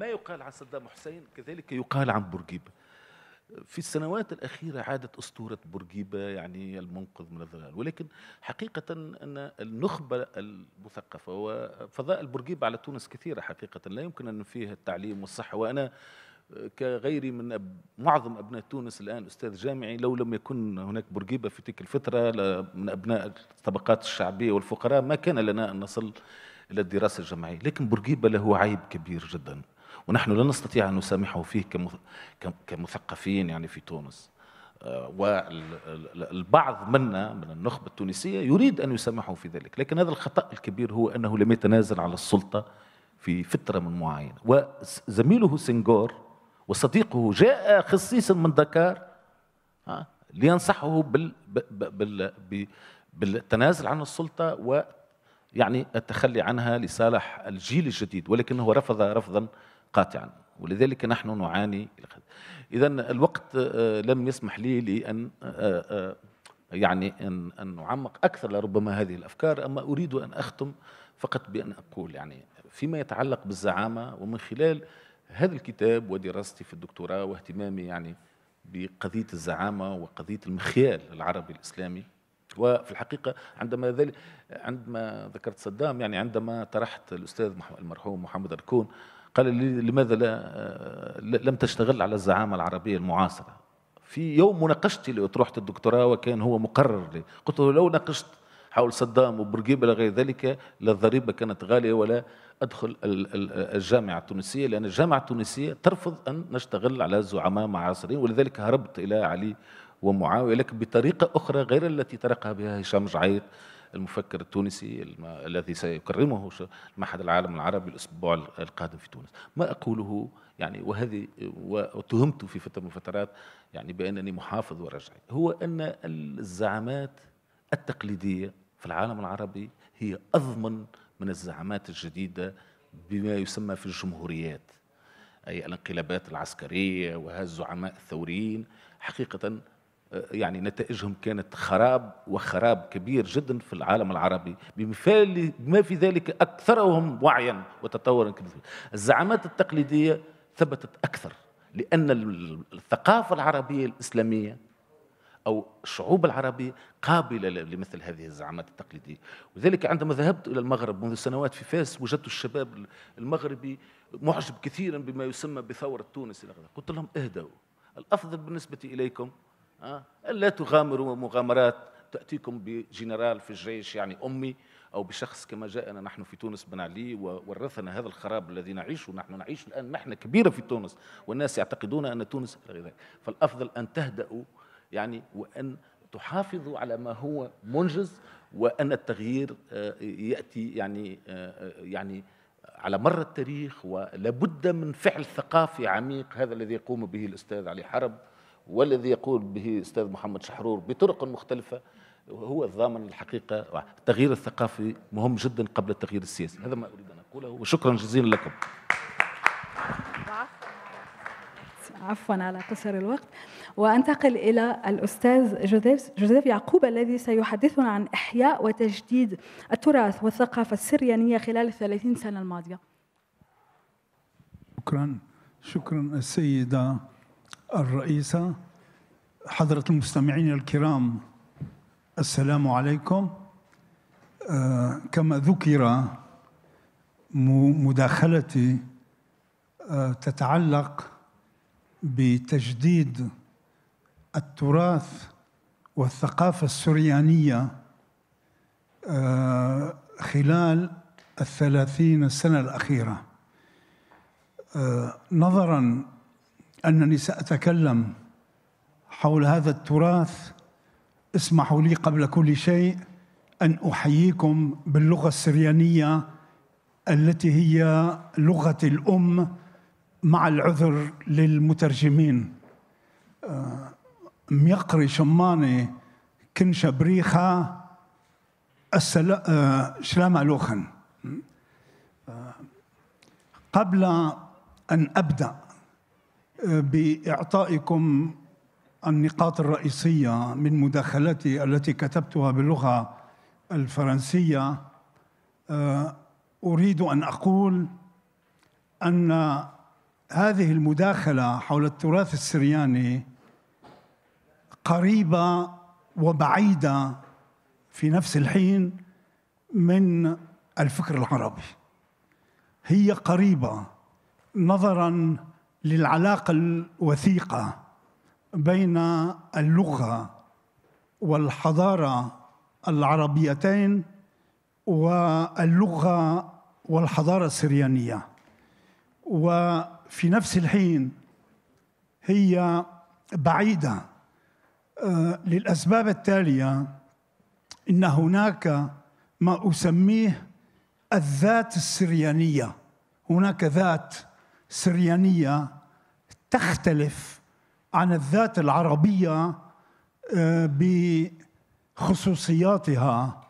ما يقال عن صدام حسين كذلك يقال عن بورقيبه في السنوات الأخيرة عادت أسطورة بورقيبة يعني المنقذ من الظلال ولكن حقيقة أن النخبة المثقفة وفضاء البورقيبة على تونس كثيرة حقيقة لا يمكن أن فيه التعليم والصحة وأنا كغيري من أب معظم أبناء تونس الآن أستاذ جامعي لو لم يكن هناك بورقيبة في تلك الفترة من أبناء الطبقات الشعبية والفقراء ما كان لنا أن نصل إلى الدراسة الجامعية لكن بورقيبة له عيب كبير جداً ونحن لا نستطيع أن نسامحه فيه كمثقفين يعني في تونس آه، والبعض منا من النخبة التونسية يريد أن يسامحه في ذلك لكن هذا الخطأ الكبير هو أنه لم يتنازل على السلطة في فترة من معينة وزميله سنغور وصديقه جاء خصيصا من دكار آه، لينصحه بالتنازل عن السلطة و يعني التخلي عنها لصالح الجيل الجديد ولكنه رفض رفضا قاطعا ولذلك نحن نعاني إذا الوقت آه، لم يسمح لي لأن آه، آه، يعني أن, أن نعمق أكثر لربما هذه الأفكار أما أريد أن أختم فقط بأن أقول يعني فيما يتعلق بالزعامة ومن خلال هذا الكتاب ودراستي في الدكتوراه واهتمامي يعني بقضية الزعامة وقضية المخيال العربي الإسلامي وفي الحقيقة عندما ذلك عندما ذكرت صدام يعني عندما طرحت الأستاذ المرحوم محمد الكون قال لي لماذا آه، لا لم تشتغل على الزعامة العربية المعاصرة في يوم مناقشتي لأطروحة الدكتوراه وكان هو مقرر لي قلت له لو ناقشت حول صدام وبورقيبة غير ذلك لا الضريبة كانت غالية ولا أدخل الجامعة التونسية لأن الجامعة التونسية ترفض أن نشتغل على زعماء معاصرين ولذلك هربت إلى علي ومعاوية لكن بطريقة أخرى غير التي طرقها بها هشام جعيط المفكر التونسي الذي سيكرمه معهد العالم العربي الاسبوع القادم في تونس ما اقوله يعني وهذه واتهمت في فتره من الفترات يعني بانني محافظ ورجعي هو ان الزعامات التقليديه في العالم العربي هي اضمن من الزعامات الجديده بما يسمى في الجمهوريات اي الانقلابات العسكريه وهذا الزعماء الثوريين حقيقه يعني نتائجهم كانت خراب وخراب كبير جدا في العالم العربي بمثال ما في ذلك أكثرهم وعيا وتطورا كبير الزعامات التقليدية ثبتت أكثر لأن الثقافة العربية الإسلامية أو الشعوب العربية قابلة لمثل هذه الزعامات التقليدية وذلك عندما ذهبت إلى المغرب منذ سنوات في فاس وجدت الشباب المغربي معجب كثيرا بما يسمى بثورة تونس قلت لهم اهدوا الأفضل بالنسبة إليكم آه. لا تغامروا مغامرات تأتيكم بجنرال في الجيش يعني أمي أو بشخص كما جاءنا نحن في تونس بن علي وورثنا هذا الخراب الذي نعيشه نحن نعيش الآن محنة كبيرة في تونس والناس يعتقدون أن تونس غير فالأفضل أن تهدأوا يعني وأن تحافظوا على ما هو منجز وأن التغيير آه، يأتي يعني آه، يعني على مر التاريخ ولابد من فعل ثقافي عميق هذا الذي يقوم به الأستاذ علي حرب والذي يقول به أستاذ محمد شحرور بطرق مختلفة هو الضامن الحقيقة التغيير الثقافي مهم جدا قبل التغيير السياسي هذا ما أريد أن أقوله وشكرا جزيلا لكم عفوا على قصر الوقت وانتقل الى الاستاذ جوزيف جوزيف يعقوب الذي سيحدثنا عن احياء وتجديد التراث والثقافه السريانيه خلال الثلاثين سنه الماضيه شكرا شكرا السيده الرئيسة حضرة المستمعين الكرام السلام عليكم آه، كما ذكر مداخلتي آه، تتعلق بتجديد التراث والثقافة السريانية آه، خلال الثلاثين السنة الأخيرة نظراً أنني سأتكلم حول هذا التراث اسمحوا لي قبل كل شيء أن أحييكم باللغة السريانية التي هي لغة الأم مع العذر للمترجمين أه، ميقري شماني كنشا بريخا أه، شلام لوخن أه، قبل أن أبدأ باعطائكم النقاط الرئيسيه من مداخلتي التي كتبتها باللغه الفرنسيه آه، اريد ان اقول ان هذه المداخله حول التراث السرياني قريبه وبعيده في نفس الحين من الفكر العربي هي قريبه نظرا للعلاقه الوثيقه بين اللغه والحضاره العربيتين واللغه والحضاره السريانيه وفي نفس الحين هي بعيده آه، للاسباب التاليه ان هناك ما اسميه الذات السريانيه هناك ذات سريانيه تختلف عن الذات العربية آه، بخصوصياتها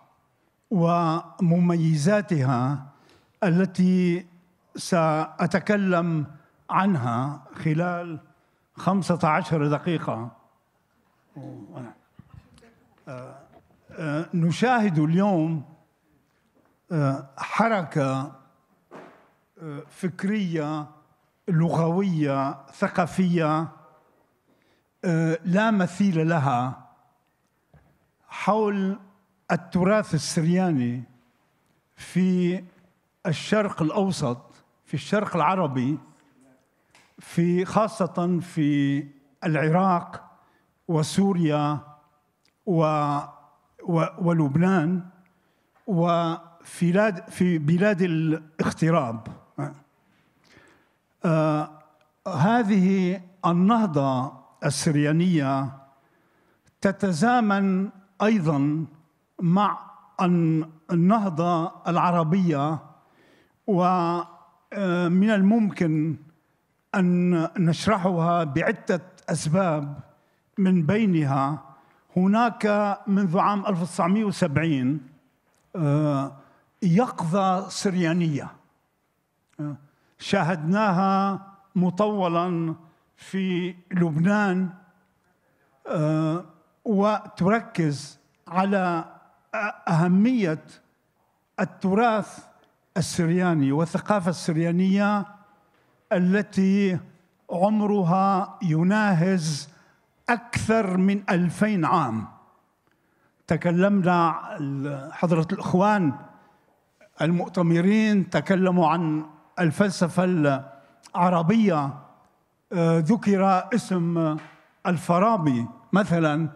ومميزاتها التي سأتكلم عنها خلال 15 دقيقة آه، آه، نشاهد اليوم حركة فكرية لغويه ثقافيه آه، لا مثيل لها حول التراث السرياني في الشرق الاوسط في الشرق العربي في خاصه في العراق وسوريا و و ولبنان وفي بلاد الاغتراب آه، هذه النهضة السريانية تتزامن أيضا مع النهضة العربية ومن آه، الممكن أن نشرحها بعدة أسباب من بينها هناك منذ عام 1970 آه، يقظة سريانية شاهدناها مطولا في لبنان آه، وتركز على أهمية التراث السرياني والثقافة السريانية التي عمرها يناهز أكثر من ألفين عام تكلمنا حضرة الإخوان المؤتمرين تكلموا عن الفلسفة العربية آه، ذكر اسم آه، الفارابي مثلا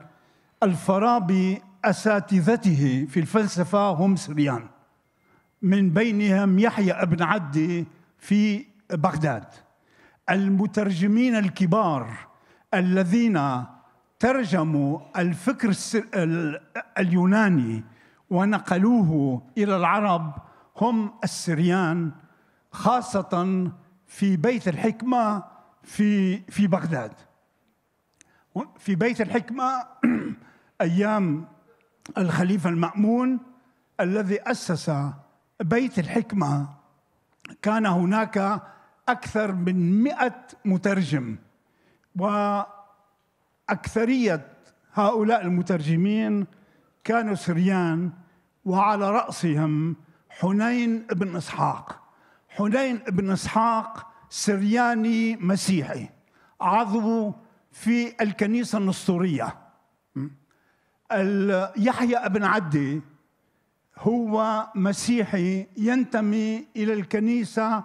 الفارابي أساتذته في الفلسفة هم سريان من بينهم يحيى بن عدي في بغداد المترجمين الكبار الذين ترجموا الفكر اليوناني ونقلوه إلى العرب هم السريان خاصة في بيت الحكمة في في بغداد في بيت الحكمة <clears throat> أيام الخليفة المأمون الذي أسس بيت الحكمة كان هناك أكثر من مئة مترجم وأكثرية هؤلاء المترجمين كانوا سريان وعلى رأسهم حنين بن إسحاق حنين بن اسحاق سرياني مسيحي عضو في الكنيسه النسطوريه يحيى بن عدي هو مسيحي ينتمي الى الكنيسه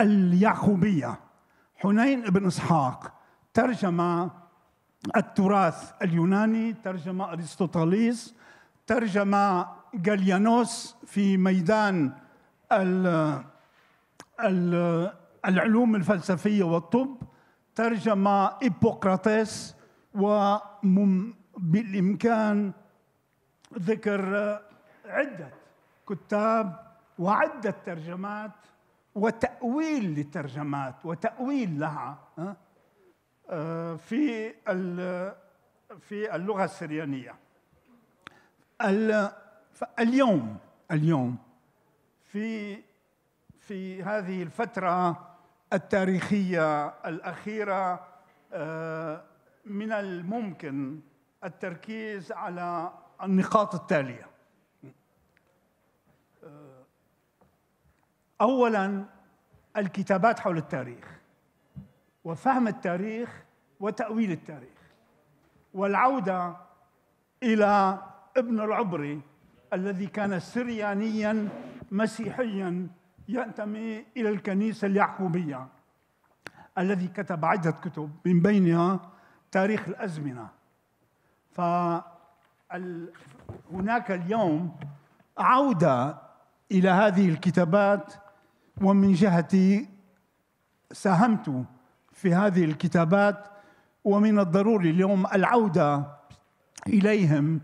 اليعقوبيه حنين بن اسحاق ترجم التراث اليوناني ترجم ارسطوطاليس ترجم جاليانوس في ميدان العلوم الفلسفية والطب ترجم إبوقراطيس وبالإمكان ذكر عدة كتاب وعدة ترجمات وتأويل لترجمات وتأويل لها آه، في في اللغة السريانية اليوم اليوم في في هذه الفترة التاريخية الأخيرة آه، من الممكن التركيز على النقاط التالية آه، أولا الكتابات حول التاريخ وفهم التاريخ وتأويل التاريخ والعودة إلى ابن العبري الذي كان سريانيا مسيحيا ينتمي إلى الكنيسة اليعقوبية الذي كتب عدة كتب من بينها تاريخ الأزمنة ف هناك اليوم عودة إلى هذه الكتابات ومن جهتي ساهمت في هذه الكتابات ومن الضروري اليوم العودة إليهم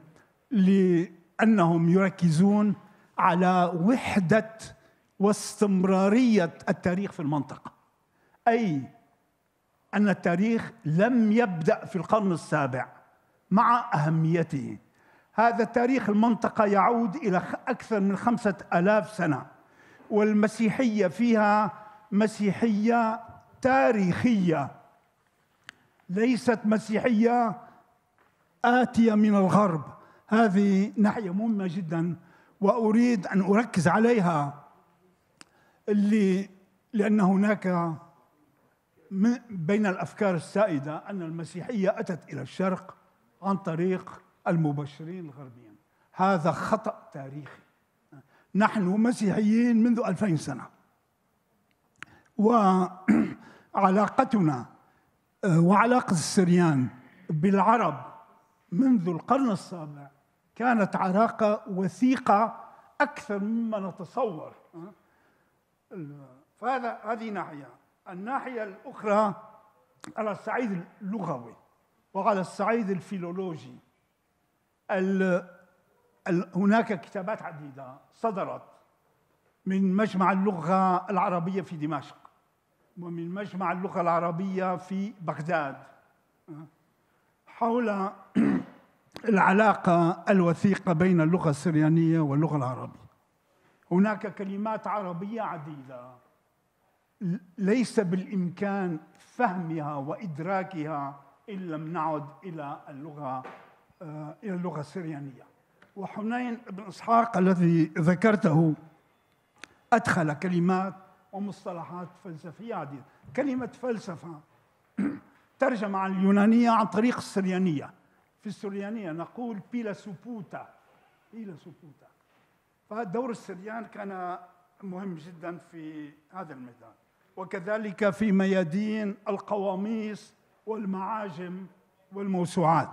لأنهم يركزون على وحده واستمراريه التاريخ في المنطقه اي ان التاريخ لم يبدا في القرن السابع مع اهميته هذا تاريخ المنطقه يعود الى اكثر من خمسه الاف سنه والمسيحيه فيها مسيحيه تاريخيه ليست مسيحيه اتيه من الغرب هذه ناحيه مهمه جدا واريد ان اركز عليها اللي لان هناك بين الافكار السائده ان المسيحيه اتت الى الشرق عن طريق المبشرين الغربيين هذا خطا تاريخي نحن مسيحيين منذ 2000 سنه وعلاقتنا آه، وعلاقه السريان بالعرب منذ القرن السابع كانت علاقة وثيقة أكثر مما نتصور فهذا هذه ناحية الناحية الأخرى على الصعيد اللغوي وعلى الصعيد الفيلولوجي هناك كتابات عديدة صدرت من مجمع اللغة العربية في دمشق ومن مجمع اللغة العربية في بغداد حول <clears throat> العلاقة الوثيقة بين اللغة السريانية واللغة العربية هناك كلمات عربية عديدة ليس بالإمكان فهمها وإدراكها إن لم نعد إلى اللغة آه، إلى اللغة السريانية وحنين بن إسحاق الذي ذكرته أدخل كلمات ومصطلحات فلسفية عديدة كلمة فلسفة <clears throat> ترجم عن اليونانية عن طريق السريانية في السريانية نقول بيلا سوبوتا بيلا سوبوتا فدور السريان كان مهم جدا في هذا الميدان وكذلك في ميادين القواميس والمعاجم والموسوعات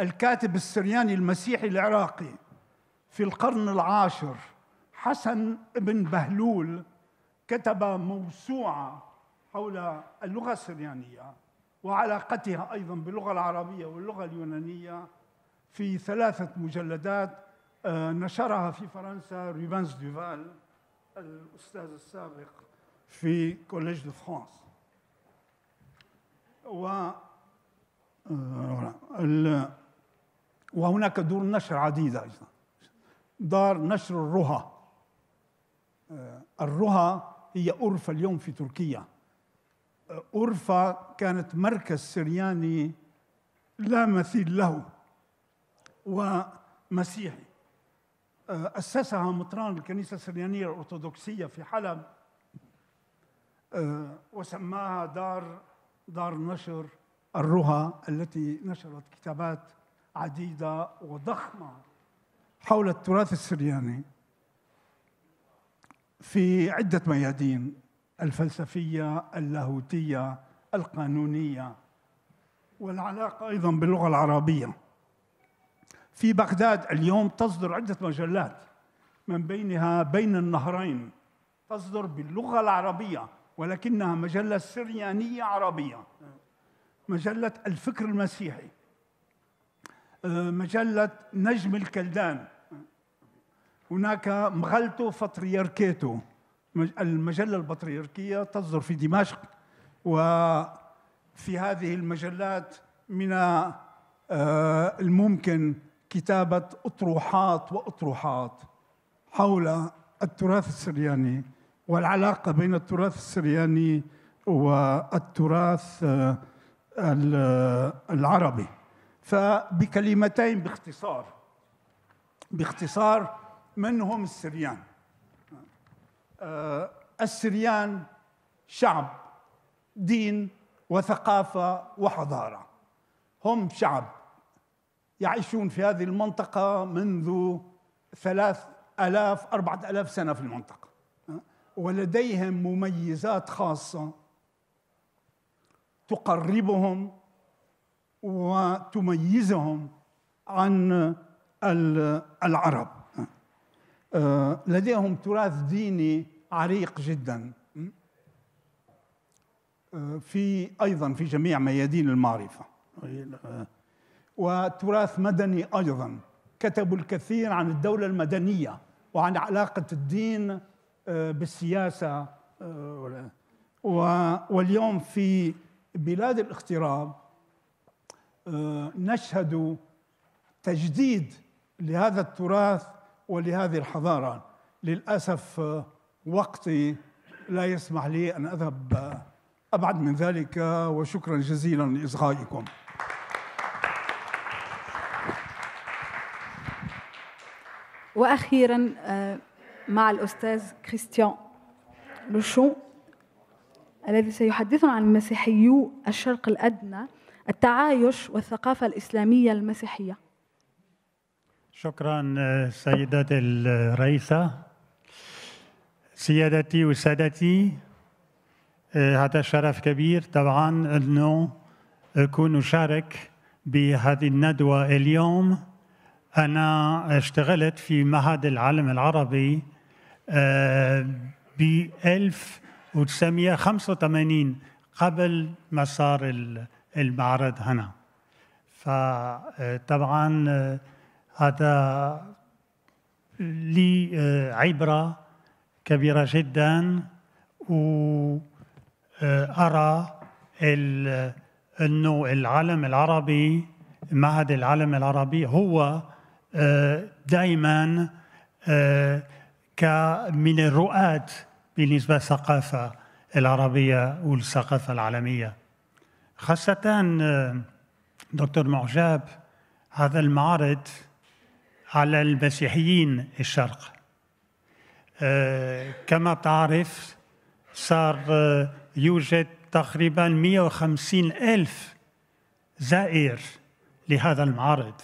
الكاتب السرياني المسيحي العراقي في القرن العاشر حسن بن بهلول كتب موسوعة حول اللغة السريانية وعلاقتها أيضا باللغة العربية واللغة اليونانية في ثلاثة مجلدات آه، نشرها في فرنسا ريبانس ديفال الأستاذ السابق في كوليج دو فرانس و آه، وهناك دور نشر عديدة أيضا دار نشر الرها آه، الرها هي أرفة اليوم في تركيا أورفا كانت مركز سرياني لا مثيل له ومسيحي آه، أسسها مطران الكنيسة السريانية الأرثوذكسية في حلب آه، وسماها دار دار نشر الرها التي نشرت كتابات عديدة وضخمة حول التراث السرياني في عدة ميادين الفلسفية اللاهوتية القانونية والعلاقة أيضا باللغة العربية في بغداد اليوم تصدر عدة مجلات من بينها بين النهرين تصدر باللغة العربية ولكنها مجلة سريانية عربية مجلة الفكر المسيحي آه، مجلة نجم الكلدان هناك مغلتو فطرياركيتو المجلة البطريركية تصدر في دمشق وفي هذه المجلات من آه، الممكن كتابة أطروحات وأطروحات حول التراث السرياني والعلاقة بين التراث السرياني والتراث آه، العربي فبكلمتين باختصار باختصار من هم السريان آه، السريان شعب دين وثقافه وحضاره هم شعب يعيشون في هذه المنطقه منذ ثلاث ألاف أربعة ألاف سنة في المنطقة آه، ولديهم مميزات خاصة تقربهم وتميزهم عن العرب آه، لديهم تراث ديني عريق جدا آه، في ايضا في جميع ميادين المعرفه وتراث مدني ايضا كتبوا الكثير عن الدوله المدنيه وعن علاقه الدين آه، بالسياسه آه، واليوم في بلاد الاغتراب نشهد تجديد لهذا التراث ولهذه الحضاره للاسف وقتي لا يسمح لي أن أذهب أبعد من ذلك وشكرا جزيلا لإصغائكم وأخيرا آه، مع الأستاذ كريستيان لوشون الذي سيحدثنا عن مسيحيو الشرق الأدنى التعايش والثقافة الإسلامية المسيحية شكرا آه، سيدتي الرئيسة سيادتي وسادتي آه، هذا شرف كبير طبعا انه اكون مشارك بهذه الندوه اليوم انا اشتغلت في معهد العالم العربي آه، ب 1985 قبل ما صار المعرض هنا فطبعا آه، هذا لي عبره كبيرة جدا وأرى أنه العالم العربي معهد العالم العربي هو دائما من الرؤاة بالنسبة للثقافة العربية والثقافة العالمية خاصة دكتور معجاب هذا المعرض على المسيحيين الشرق آه، كما تعرف صار آه، يوجد تقريبا 150 ألف زائر لهذا المعرض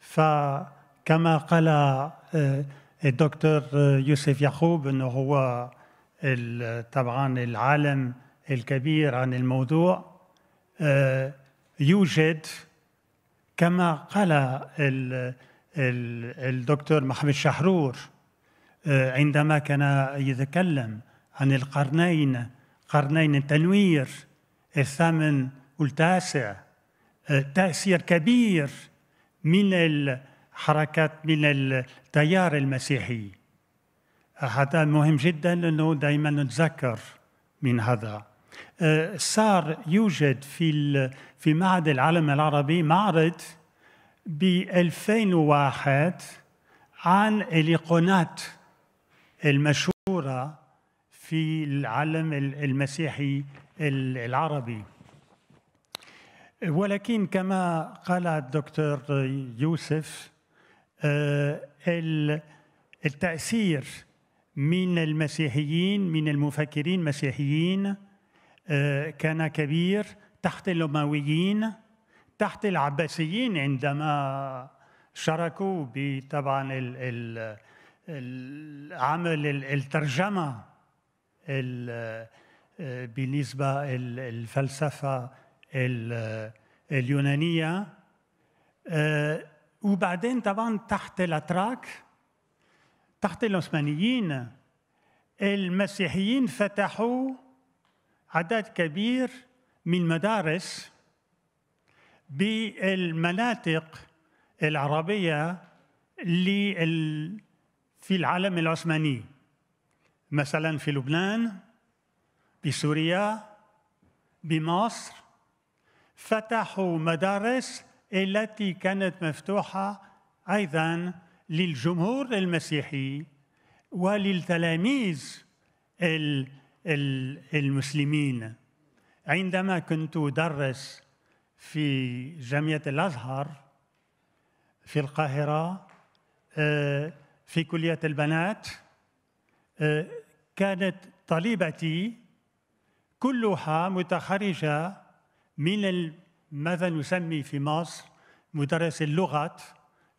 فكما قال آه، الدكتور يوسف يعقوب انه هو طبعا العالم الكبير عن الموضوع يوجد كما قال الدكتور محمد شحرور آه، عندما كان يتكلم عن القرنين قرنين التنوير الثامن والتاسع آه، تأثير كبير من الحركات من التيار المسيحي هذا مهم جدا لأنه دائما نتذكر من هذا آه، صار يوجد في في معهد العالم العربي معرض ب 2001 عن الإيقونات المشهورة في العلم المسيحي العربي ولكن كما قال الدكتور يوسف آه، التأثير من المسيحيين من المفكرين المسيحيين آه، كان كبير تحت الأمويين تحت العباسيين عندما شاركوا طبعا عمل الترجمة آه، بالنسبة للفلسفة آه، اليونانية آه، وبعدين طبعا تحت الأتراك تحت العثمانيين المسيحيين فتحوا عدد كبير من مدارس بالمناطق العربية لل في العالم العثماني مثلا في لبنان بسوريا بمصر فتحوا مدارس التي كانت مفتوحه ايضا للجمهور المسيحي وللتلاميذ المسلمين عندما كنت ادرس في جامعه الازهر في القاهره آه، في كلية البنات آه، كانت طالبتي كلها متخرجة من ماذا نسمي في مصر مدرس اللغات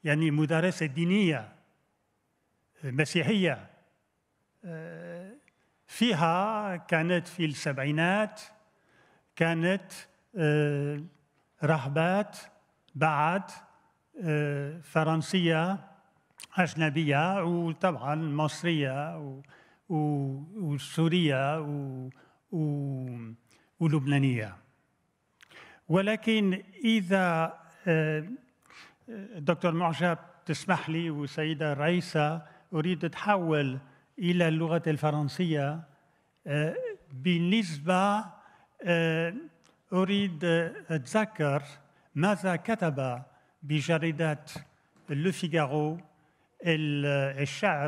يعني مدرسة دينية آه، مسيحية آه، فيها كانت في السبعينات كانت رهبات بعد فرنسيه أجنبية وطبعا مصرية وسورية و... و... ولبنانية ولكن إذا آه، آه، دكتور معجب تسمح لي وسيدة الرئيسة أريد أتحول إلى اللغة الفرنسية آه، بالنسبة أريد أتذكر ماذا كتب بجريدة لو فيغارو el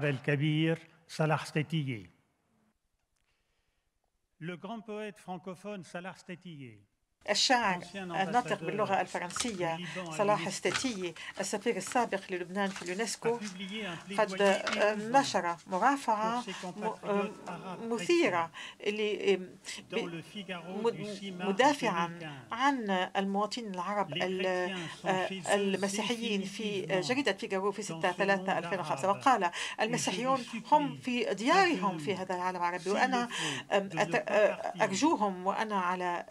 الكبير صلاح ستيتية. Le grand poète francophone Salah Stettier الشاعر الناطق باللغة الفرنسية صلاح الستاتي السفير السابق للبنان في اليونسكو قد آه، نشر مرافعة آه، مثيرة آه، مدافعا عن المواطنين العرب المسيحيين في جريدة فيجارو في 6 3 2005 وقال المسيحيون هم في ديارهم في هذا العالم العربي وأنا أرجوهم وأنا على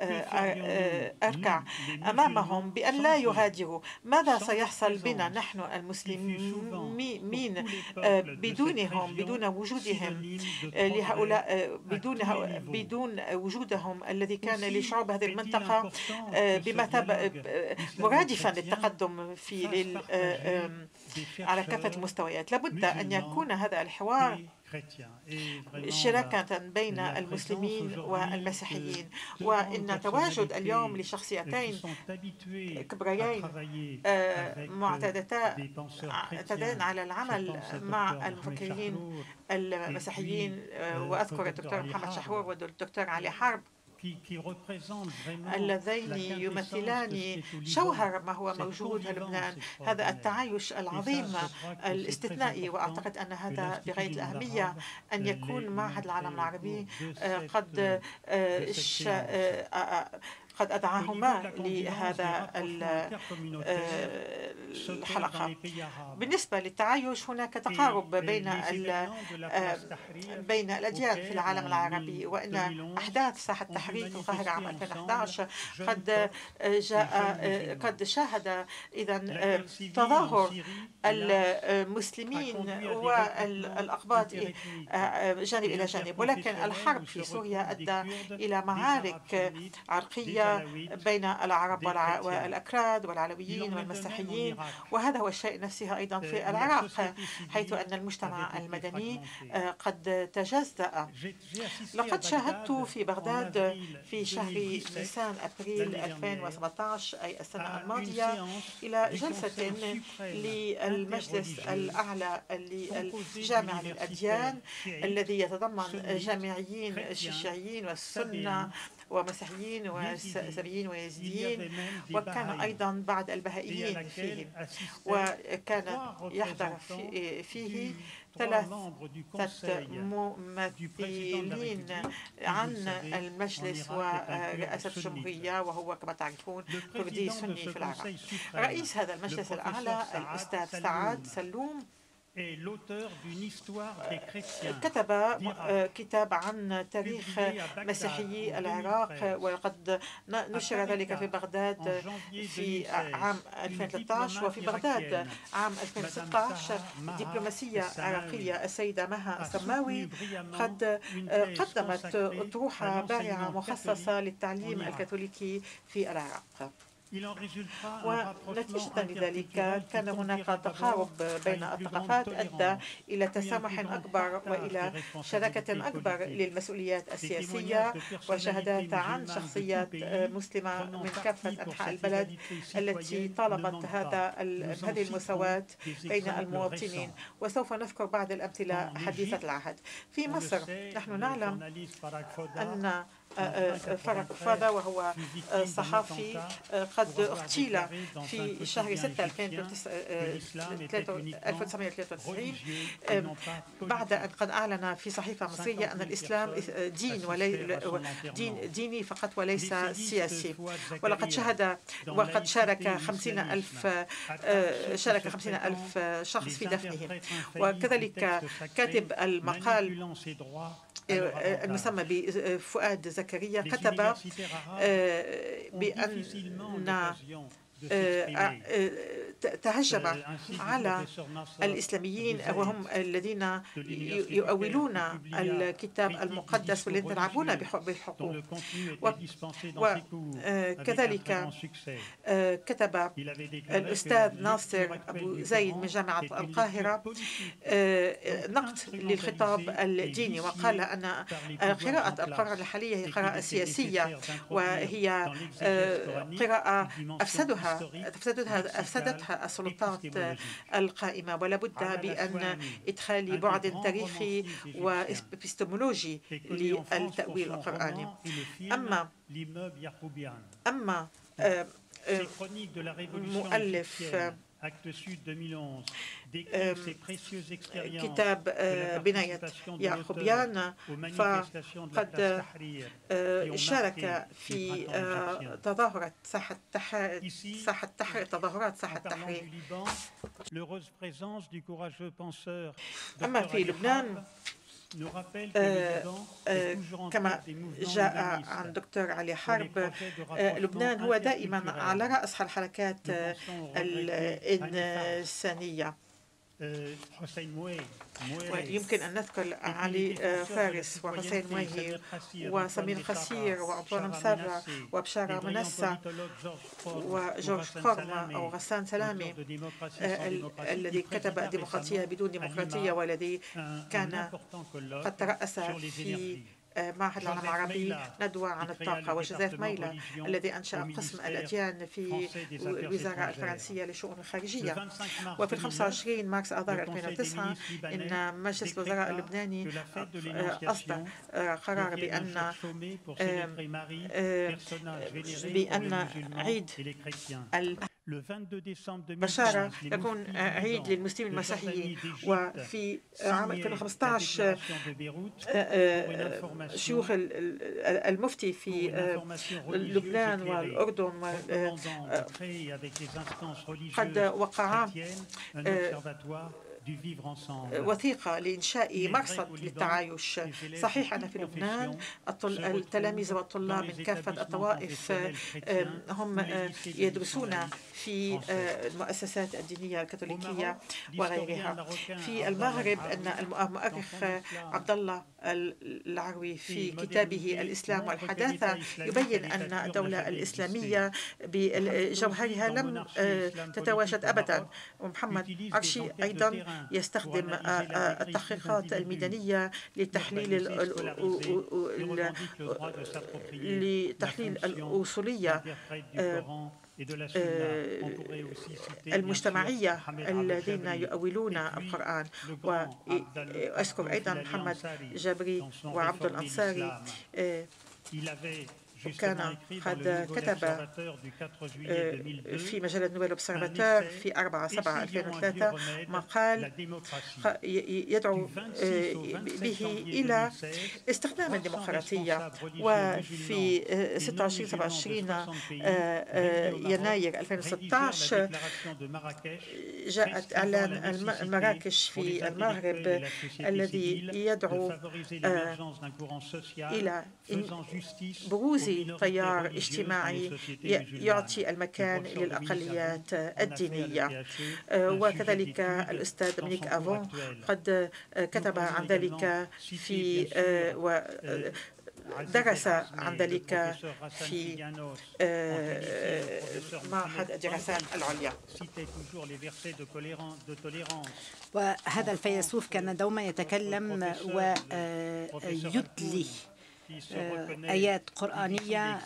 آه، أركع أمامهم بأن لا يغادروا ماذا سيحصل بنا نحن المسلمين آه، بدونهم بدون وجودهم آه، لهؤلاء بدون بدون وجودهم الذي كان لشعوب هذه المنطقة بمثابة مرادفا للتقدم في على كافة المستويات لابد أن يكون هذا الحوار شراكة بين المسلمين والمسيحيين وإن تواجد اليوم لشخصيتين كبريين آه، euh, معتادتان آه، على العمل مع المفكرين المسيحيين آه، euh, وأذكر الدكتور محمد شحور والدكتور علي حرب اللذين يمثلان شوهر ما هو موجود في لبنان هذا التعايش العظيم الاستثنائي وأعتقد أن هذا بغاية الأهمية أن يكون معهد العالم العربي آه، قد euh، آه، قد أدعاهما لهذا آه، الحلقة بالنسبة للتعايش هناك تقارب بين آه، بين الأجيال في العالم العربي وإن أحداث ساحة في القاهرة عام 2011 قد آه، جاء قد شاهد إذا تظاهر المسلمين والأقباط جانب إلى جانب ولكن الحرب في سوريا أدى إلى معارك عرقية بين العرب والأكراد والعلويين والمسيحيين وهذا هو الشيء نفسه أيضا في آه، العراق حيث أن المجتمع المدني آه، قد تجزأ لقد شاهدت في بغداد في شهر نيسان أبريل 2017 أي السنة الماضية إلى جلسة للمجلس الأعلى للجامع للأديان الذي يتضمن جامعيين الشيعيين والسنة ومسيحيين وسريين ويزيديين وكان أيضا بعض البهائيين إيه، فيه وكان يحضر فيه ثلاثة ممثلين عن المجلس ورئاسة الجمهورية وهو كما تعرفون كردي سني في العراق رئيس هذا المجلس الأعلى الأستاذ سعد سلوم Euh, كتب آه، كتاب عن تاريخ مسيحيي العراق وقد نشر ذلك في بغداد في عام 2013 وفي بغداد عام 2016 دبلوماسية عراقية السيدة مها السماوي قد آه، قدمت أطروحة بارعة مخصصة للتعليم الكاثوليكي في العراق ونتيجة لذلك كان هناك تقارب بين الثقافات أدى إلى تسامح أكبر وإلى شراكة أكبر للمسؤوليات السياسية وشهادات عن شخصيات مسلمة من كافة أنحاء البلد التي طالبت هذا هذه المساواة بين المواطنين وسوف نذكر بعض الأمثلة حديثة العهد في مصر نحن نعلم أن فرق فادا وهو صحفي قد اغتيل في شهر 6 1993 بعد ان قد اعلن في صحيفه مصريه ان الاسلام دين ولي دين ديني فقط وليس سياسي ولقد شهد وقد شارك 50 ألف شارك 50 ألف شخص في دفنه وكذلك كاتب المقال المسمى بفؤاد زكريا زكريا كتب بأن آه، آه، تهجم آه، على الإسلاميين وهم الذين يؤولون الكتاب المقدس والذين يلعبون بالحقوق وكذلك كتب الأستاذ ناصر أبو زيد من جامعة القاهرة نقد للخطاب الديني وقال أن قراءة القرآن الحالية هي قراءة سياسية وهي قراءة أفسدها أفسدتها, أفسدتها السلطات القائمة ولا بد بأن إدخال بعد تاريخي وإبستمولوجي للتأويل القرآني أما أما آه، آه، مؤلف كتاب بناية يعقوبيان فقد شارك في تظاهرة ساحة تحرير ساحة تحرير تظاهرات ساحة تحرير أما في لبنان كما euh, euh, جاء عن الدكتور علي حرب لبنان هو دائما على رأس الحركات الإنسانية حسين موي ويمكن أن نذكر علي اه، فارس وحسين ماهي وسمير خسير وعطوان مسرة وبشارة منسى وجورج فورما أو غسان سلامي اه، الذي كتب الديمقراطيه بدون ديمقراطية والذي آه، كان قد ترأس في معهد العالم العربي ندوة عن الطاقة وجوزيف ميلا الذي أنشأ قسم الأديان في الوزارة الفرنسية للشؤون الخارجية وفي 25 مارس آذار 2009 إن مجلس الوزراء اللبناني أصدر قرار بأن آه، آه، بأن عيد بشارة يكون عيد للمسلمين المسيحيين وفي آه، عام 2015 آه، آه، شيوخ المفتي في لبنان والأردن قد وقعا Euh, وثيقة لإنشاء مرصد للتعايش صحيح أن في لبنان التلاميذ والطلاب من كافة الطوائف آه، آه، هم آه، يدرسون في المؤسسات الدينية الكاثوليكية وغيرها في المغرب أن المؤرخ عبد الله العروي في إيه، كتابه الإسلام والحداثة يبين أن الدولة الإسلامية بجوهرها لم آه، تتواجد أبدا ومحمد عرشي أيضا يستخدم آه، التحقيقات الميدانية لتحليل لتحليل الأصولية المجتمعية الذين يؤولون القرآن وأذكر أيضا محمد جبري وعبد الأنصاري كان قد كتب في مجلة نوبل أوبسرفاتور في 4 7 2003 مقال يدعو به إلى استخدام الديمقراطية وفي 26 27 يناير 2016 جاءت إعلان مراكش في المغرب الذي يدعو إلى بروز يعطي تيار اجتماعي يعطي المكان للأقليات الدينية آه، وكذلك الأستاذ دومينيك أفون قد كتب عن ذلك في آه، و آه، درس عن ذلك في معهد الدراسات العليا وهذا الفيلسوف كان دوما يتكلم ويدلي آه، آيات قرآنية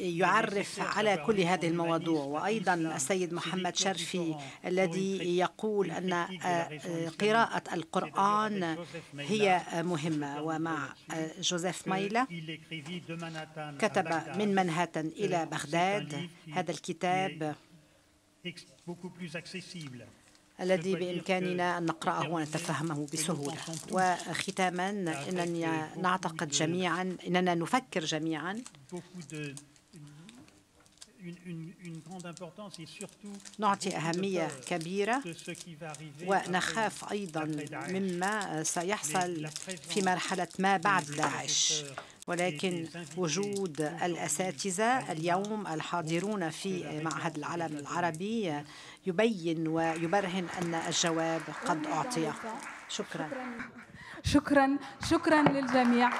ليعرف على كل هذه المواضيع وأيضا السيد محمد شرفي الذي يقول أن آه، قراءة القرآن هي مهمة ومع آه، جوزيف مايلا كتب من منهاتن إلى بغداد هذا الكتاب الذي بإمكاننا أن نقرأه ونتفهمه بسهولة وختاما إنني نعتقد جميعا إننا نفكر جميعا نعطي أهمية كبيرة ونخاف أيضا مما سيحصل في مرحلة ما بعد داعش ولكن وجود الأساتذة اليوم الحاضرون في معهد العلم العربي يبين ويبرهن أن الجواب قد أعطي شكرا شكرا شكرا للجميع